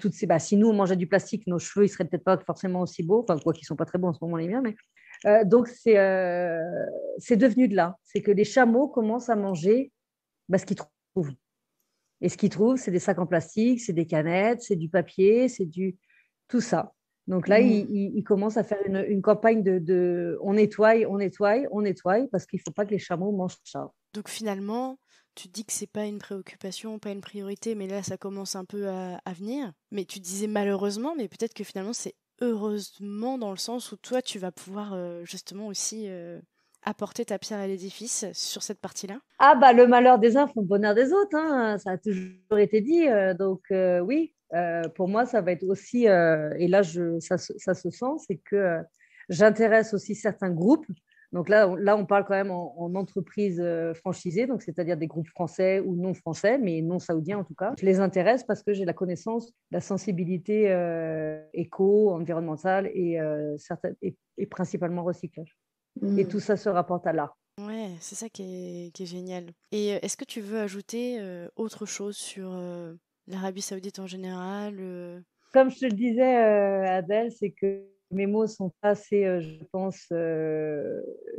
toutes ces... Bah, si nous, on mangeait du plastique, nos cheveux, ils seraient peut-être pas forcément aussi beaux, enfin quoi qu'ils sont pas très beaux en ce moment les miens, mais... donc c'est c'est devenu de là, c'est que les chameaux commencent à manger bah, ce qu'ils trouvent. Et ce qu'ils trouvent, c'est des sacs en plastique, c'est des canettes, c'est du papier, c'est du tout ça. Donc là, mm. ils il, commencent à faire une, campagne de, on nettoie, on nettoie, on nettoie, parce qu'il ne faut pas que les chameaux mangent ça. Donc finalement, tu dis que c'est pas une préoccupation, pas une priorité, mais là, ça commence un peu à, venir. Mais tu disais malheureusement, mais peut-être que finalement, c'est heureusement dans le sens où toi, tu vas pouvoir euh, justement aussi euh, apporter ta pierre à l'édifice sur cette partie-là Ah bah le malheur des uns font le bonheur des autres, hein. ça a toujours été dit. Euh, donc euh, oui, euh, pour moi ça va être aussi, et là je, ça, se sent, c'est que j'intéresse aussi certains groupes. Donc là, on, là on parle quand même en, entreprise franchisée, donc c'est-à-dire des groupes français ou non français, mais non saoudiens en tout cas. Je les intéresse parce que j'ai la connaissance, la sensibilité éco, environnementale et, et, et principalement recyclage. Et mm. tout ça se rapporte à l'art. Ouais, c'est ça qui est, génial. Et euh, est-ce que tu veux ajouter euh, autre chose sur euh, l'Arabie saoudite en général Comme je te le disais, Adèle, c'est que mes mots sont assez, je pense,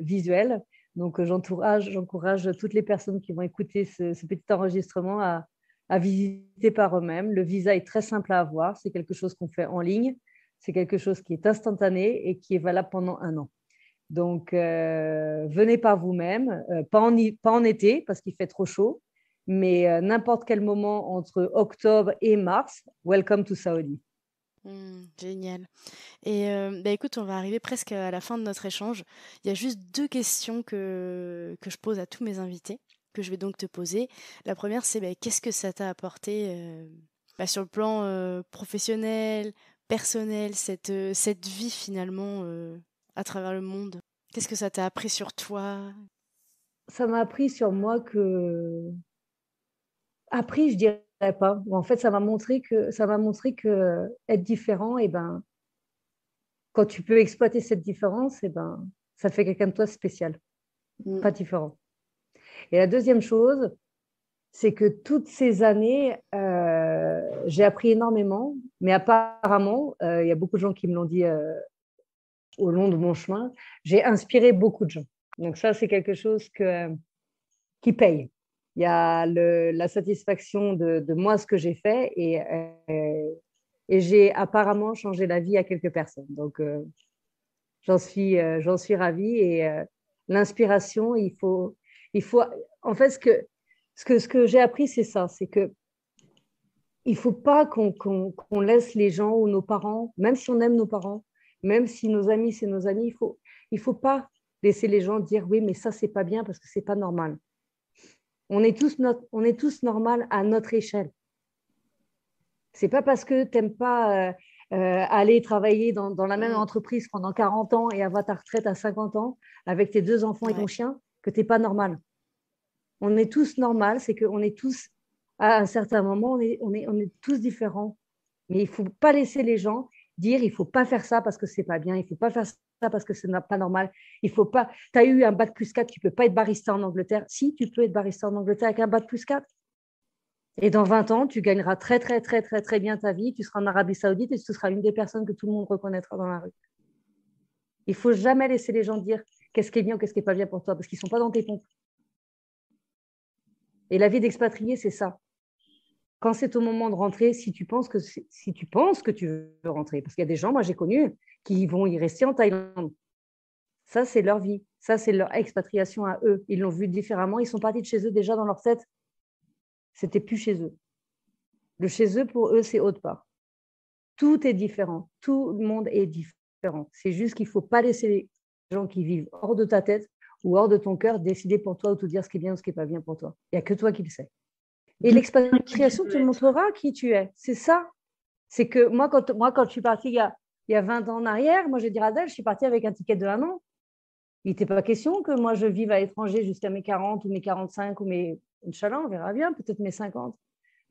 visuels. Donc j'encourage toutes les personnes qui vont écouter ce, petit enregistrement à, à visiter par eux-mêmes. Le visa est très simple à avoir. C'est quelque chose qu'on fait en ligne. C'est quelque chose qui est instantané et qui est valable pendant un an. Donc, euh, venez par vous-même, euh, pas, en, été parce qu'il fait trop chaud, mais euh, n'importe quel moment entre octobre et mars, welcome to Saudi. Mmh, génial. Et bah, écoute, on va arriver presque à la fin de notre échange. Il y a juste deux questions que, je pose à tous mes invités, que je vais donc te poser. La première, c'est bah, qu'est-ce que ça t'a apporté bah, sur le plan professionnel, personnel, cette vie finalement à travers le monde Qu'est-ce que ça t'a appris sur toi Ça m'a appris sur moi que appris, je dirais pas. En fait, ça m'a montré que ça m'a montré que être différent, et eh ben, quand tu peux exploiter cette différence, et eh ben, ça fait quelqu'un de toi spécial, mm. pas différent. Et la deuxième chose, c'est que toutes ces années, euh, j'ai appris énormément, mais apparemment, euh, il y a beaucoup de gens qui me l'ont dit euh, au long de mon chemin, j'ai inspiré beaucoup de gens. Donc ça, c'est quelque chose que, qui paye. Il y a la satisfaction de, moi, ce que j'ai fait, euh, et, j'ai apparemment changé la vie à quelques personnes. Donc euh, j'en suis, euh, j'en suis ravie. Et l'inspiration, il faut, il faut... En fait, ce que, ce que, ce que j'ai appris, c'est ça, c'est que il faut pas qu'on laisse les gens ou nos parents, même si on aime nos parents, même si nos amis, c'est nos amis, il faut, il faut pas laisser les gens dire oui, mais ça, c'est pas bien parce que c'est pas normal. On est tous, on est tous normal à notre échelle. C'est pas parce que n'aimes pas euh, euh, aller travailler dans, la même mm. entreprise pendant 40 ans et avoir ta retraite à 50 ans avec tes deux enfants et ton chien que tu n'es pas normal. On est tous normal, c'est qu'on est tous à un certain moment, on est, on est, on est tous différents. Mais il faut pas laisser les gens dire il faut pas faire ça parce que c'est pas bien, il faut pas faire ça parce que ce n'est pas normal, il faut pas. Tu as eu un bac plus 4, tu peux pas être barista en Angleterre. Si, tu peux être barista en Angleterre avec un bac plus 4. Et dans 20 ans, tu gagneras très, très, très, très, très bien ta vie. Tu seras en Arabie Saoudite et tu seras une des personnes que tout le monde reconnaîtra dans la rue. Il faut jamais laisser les gens dire qu'est-ce qui est bien ou qu'est-ce qui n'est pas bien pour toi parce qu'ils ne sont pas dans tes pompes. Et la vie d'expatrié, c'est ça quand c'est au moment de rentrer, si tu penses que, si tu, penses que tu veux rentrer, parce qu'il y a des gens, moi j'ai connu, qui vont y rester en Thaïlande. Ça, c'est leur vie. Ça, c'est leur expatriation à eux. Ils l'ont vu différemment. Ils sont partis de chez eux déjà dans leur tête. C'était plus chez eux. Le chez eux, pour eux, c'est autre part. Tout est différent. Tout le monde est différent. C'est juste qu'il ne faut pas laisser les gens qui vivent hors de ta tête ou hors de ton cœur décider pour toi ou te dire ce qui est bien ou ce qui n'est pas bien pour toi. Il n'y a que toi qui le sais. Et de l'expérience création te montrera qui tu es. C'est ça. C'est que moi quand, moi, quand je suis partie il y a, il 20 ans en arrière, moi, je dirais à Adèle, je suis partie avec un ticket de un an. Il n'était pas question que moi, je vive à l'étranger jusqu'à mes 40 ou mes 45 ou mes. Inch'Allah, on verra bien, peut-être mes 50.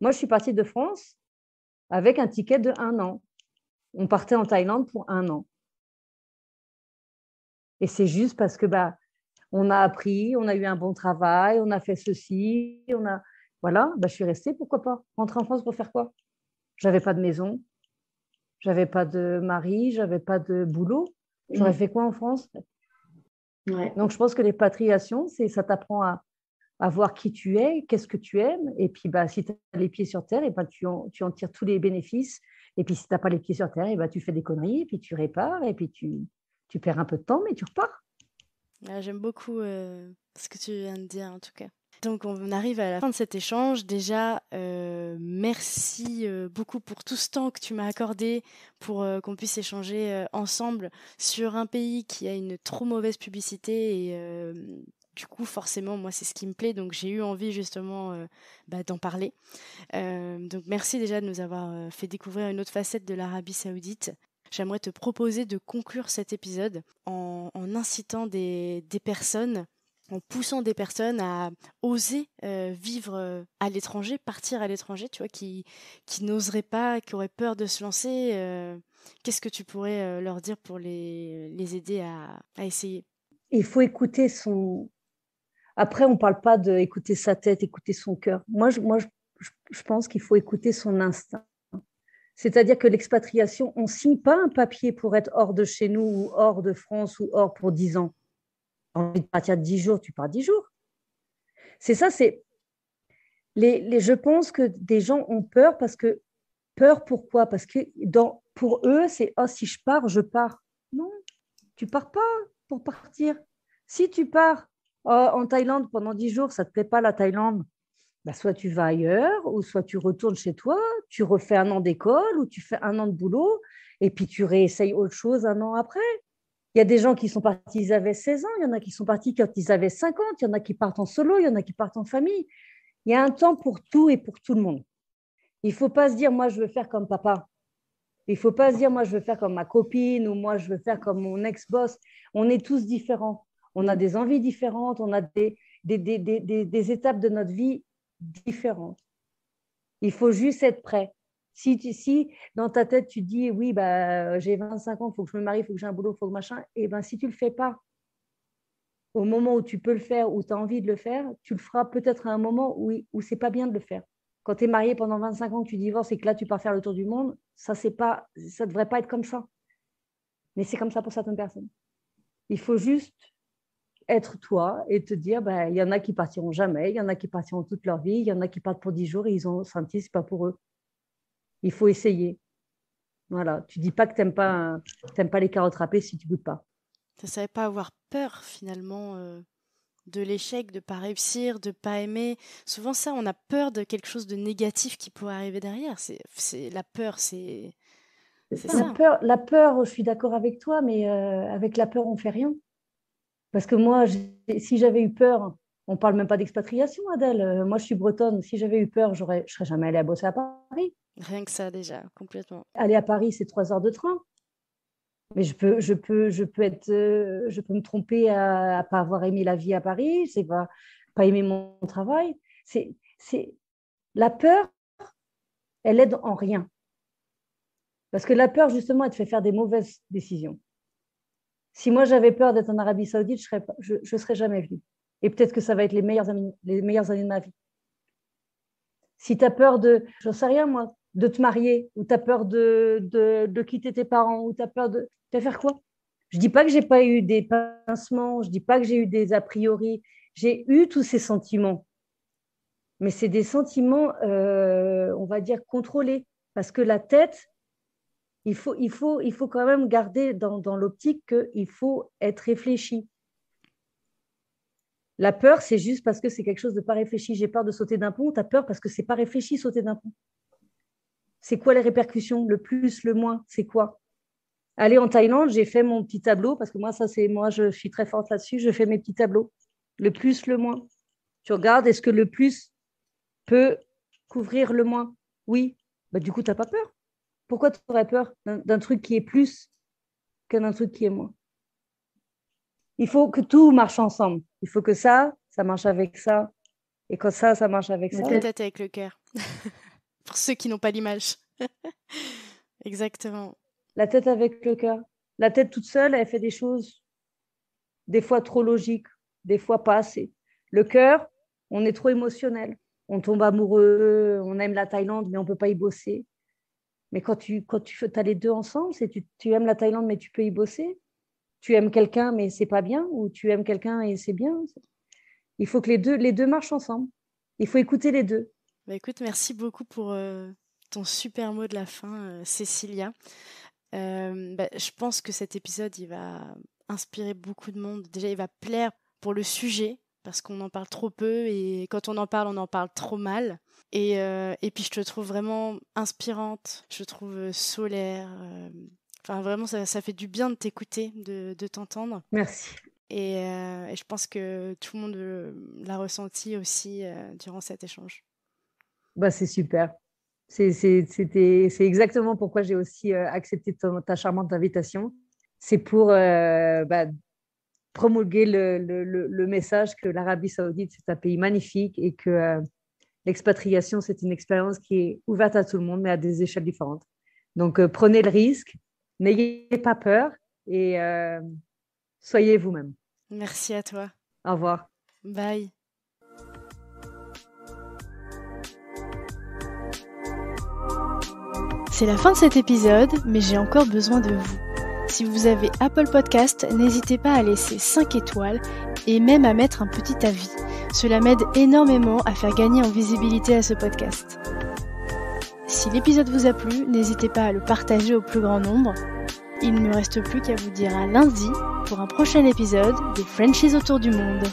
Moi, je suis partie de France avec un ticket de un an. On partait en Thaïlande pour un an. Et c'est juste parce que bah, on a appris, on a eu un bon travail, on a fait ceci, on a, voilà, bah, je suis restée, pourquoi pas Rentrer en France pour faire quoi J'avais pas de maison, j'avais pas de mari, j'avais pas de boulot. J'aurais mmh. fait quoi en France Donc, je pense que l'expatriation, c'est ça t'apprend à, voir qui tu es, qu'est-ce que tu aimes. Et puis, bah, si tu as les pieds sur terre, et pas bah, tu, en, tu en tires tous les bénéfices. Et puis, si tu n'as pas les pieds sur terre, et bah, tu fais des conneries, puis tu répares, et puis tu, tu perds un peu de temps, mais tu repars. Ah, j'aime beaucoup euh, ce que tu viens de dire, en tout cas. Donc on arrive à la fin de cet échange. Déjà, euh, merci euh, beaucoup pour tout ce temps que tu m'as accordé pour euh, qu'on puisse échanger ensemble sur un pays qui a une trop mauvaise publicité et du coup, forcément, moi, c'est ce qui me plaît, donc j'ai eu envie justement bah, d'en parler. donc merci déjà de nous avoir fait découvrir une autre facette de l'Arabie saoudite. J'aimerais te proposer de conclure cet épisode en, incitant des personnes en poussant des personnes à oser euh, vivre euh, à l'étranger, partir à l'étranger, tu vois, qui, qui n'oseraient pas, qui auraient peur de se lancer. Euh, qu'est-ce que tu pourrais leur dire pour les, les aider à, essayer Il faut écouter son... Après, on ne parle pas d'écouter sa tête, écouter son cœur. Moi, je, moi, je, pense qu'il faut écouter son instinct. C'est-à-dire que l'expatriation, on ne signe pas un papier pour être hors de chez nous ou hors de France ou hors pour 10 ans envie de partir dix jours, tu pars dix jours. C'est ça, c'est. Les, je pense que des gens ont peur parce que. Peur pourquoi Parce que dans, pour eux, c'est oh, si je pars, je pars. Non, tu pars pas pour partir. Si tu pars oh, en Thaïlande pendant dix jours, ça ne te plaît pas la Thaïlande, bah, soit tu vas ailleurs, ou soit tu retournes chez toi, tu refais un an d'école, ou tu fais un an de boulot, et puis tu réessayes autre chose un an après. Il y a des gens qui sont partis, ils avaient 16 ans, il y en a qui sont partis quand ils avaient 50, il y en a qui partent en solo, il y en a qui partent en famille. Il y a un temps pour tout et pour tout le monde. Il ne faut pas se dire, moi, je veux faire comme papa. Il ne faut pas se dire, moi, je veux faire comme ma copine ou moi, je veux faire comme mon ex-boss. On est tous différents. On a des envies différentes, on a des, des, des étapes de notre vie différentes. Il faut juste être prêt. Si, dans ta tête, tu dis, oui, bah, j'ai 25 ans, il faut que je me marie, il faut que j'ai un boulot, il faut que machin, et eh ben si tu ne le fais pas au moment où tu peux le faire, où tu as envie de le faire, tu le feras peut-être à un moment où, où c'est pas bien de le faire. Quand tu es marié pendant 25 ans, que tu divorces et que là, tu pars faire le tour du monde, ça c'est pas, ça devrait pas être comme ça. Mais c'est comme ça pour certaines personnes. Il faut juste être toi et te dire, bah, il y en a qui partiront jamais, il y en a qui partiront toute leur vie, il y en a qui partent pour 10 jours et ils ont senti, c'est pas pour eux. Il faut essayer. Voilà, tu dis pas que tu pas t'aimes pas les carottes râpées si tu goûtes pas. Ça savait pas avoir peur finalement euh, de l'échec, de pas réussir, de pas aimer. Souvent ça, on a peur de quelque chose de négatif qui pourrait arriver derrière. C'est la peur, c'est La peur, la peur, je suis d'accord avec toi, mais euh, avec la peur on fait rien. Parce que moi, si j'avais eu peur on parle même pas d'expatriation, Adèle. Euh, moi, je suis bretonne. Si j'avais eu peur, j'aurais, ne serais jamais allée à bosser à Paris. Rien que ça, déjà, complètement. Aller à Paris, c'est trois heures de train. Mais je peux, je peux, je peux être, euh, je peux me tromper à, ne pas avoir aimé la vie à Paris. C'est pas, pas aimer mon travail. C'est, c'est la peur. Elle aide en rien. Parce que la peur, justement, elle te fait faire des mauvaises décisions. Si moi j'avais peur d'être en Arabie Saoudite, je ne serais, je serais jamais venue. Et peut-être que ça va être les meilleures, années, les meilleures années de ma vie. Si tu as peur de, j'en sais rien moi, de te marier, ou tu as peur de, quitter tes parents, ou tu as peur de. Tu vas faire quoi Je ne dis pas que j'ai pas eu des pincements, je ne dis pas que j'ai eu des a priori. J'ai eu tous ces sentiments. Mais c'est des sentiments, euh, on va dire, contrôlés. Parce que la tête, il faut, il faut, il faut quand même garder dans, dans l'optique qu'il faut être réfléchi. La peur, c'est juste parce que c'est quelque chose de pas réfléchi. J'ai peur de sauter d'un pont. Tu as peur parce que c'est pas réfléchi sauter d'un pont. C'est quoi les répercussions Le plus, le moins, c'est quoi Aller en Thaïlande, j'ai fait mon petit tableau parce que moi, ça, c'est moi, je suis très forte là-dessus. Je fais mes petits tableaux. Le plus, le moins. Tu regardes, est-ce que le plus peut couvrir le moins Oui. Bah, du coup, tu pas peur. Pourquoi tu aurais peur d'un truc qui est plus qu'un truc qui est moins il faut que tout marche ensemble. Il faut que ça, ça marche avec ça. Et que ça, ça marche avec ça. La tête avec le cœur. Pour ceux qui n'ont pas l'image. Exactement. La tête avec le cœur. La tête toute seule, elle fait des choses des fois trop logiques, des fois pas assez. Le cœur, on est trop émotionnel. On tombe amoureux, on aime la Thaïlande, mais on ne peut pas y bosser. Mais quand tu, quand tu as les deux ensemble, tu aimes la Thaïlande, mais tu peux y bosser tu aimes quelqu'un mais c'est pas bien ou tu aimes quelqu'un et c'est bien. Il faut que les deux, les deux marchent ensemble. Il faut écouter les deux. Bah, écoute, merci beaucoup pour euh, ton super mot de la fin, euh, Cécilia. Euh, bah, je pense que cet épisode, il va inspirer beaucoup de monde. Déjà, il va plaire pour le sujet, parce qu'on en parle trop peu, et quand on en parle, on en parle trop mal. Et, et puis, je te trouve vraiment inspirante, je te trouve solaire, vraiment, ça, fait du bien de t'écouter, de, t'entendre. Merci. Euh, et, je pense que tout le monde euh, l'a ressenti aussi euh, durant cet échange. Bah, c'est super. C'est exactement pourquoi j'ai aussi accepté ta, charmante invitation. C'est pour bah, promulguer le, message que l'Arabie saoudite, c'est un pays magnifique et que l'expatriation, c'est une expérience qui est ouverte à tout le monde, mais à des échelles différentes. Donc, prenez le risque, n'ayez pas peur et euh, soyez vous-même. Merci à toi. Au revoir. Bye. C'est la fin de cet épisode, mais j'ai encore besoin de vous. Si vous avez Apple Podcast, n'hésitez pas à laisser 5 étoiles et même à mettre un petit avis. Cela m'aide énormément à faire gagner en visibilité à ce podcast. Si l'épisode vous a plu, n'hésitez pas à le partager au plus grand nombre. Il ne me reste plus qu'à vous dire à lundi pour un prochain épisode des Frenchies autour du monde.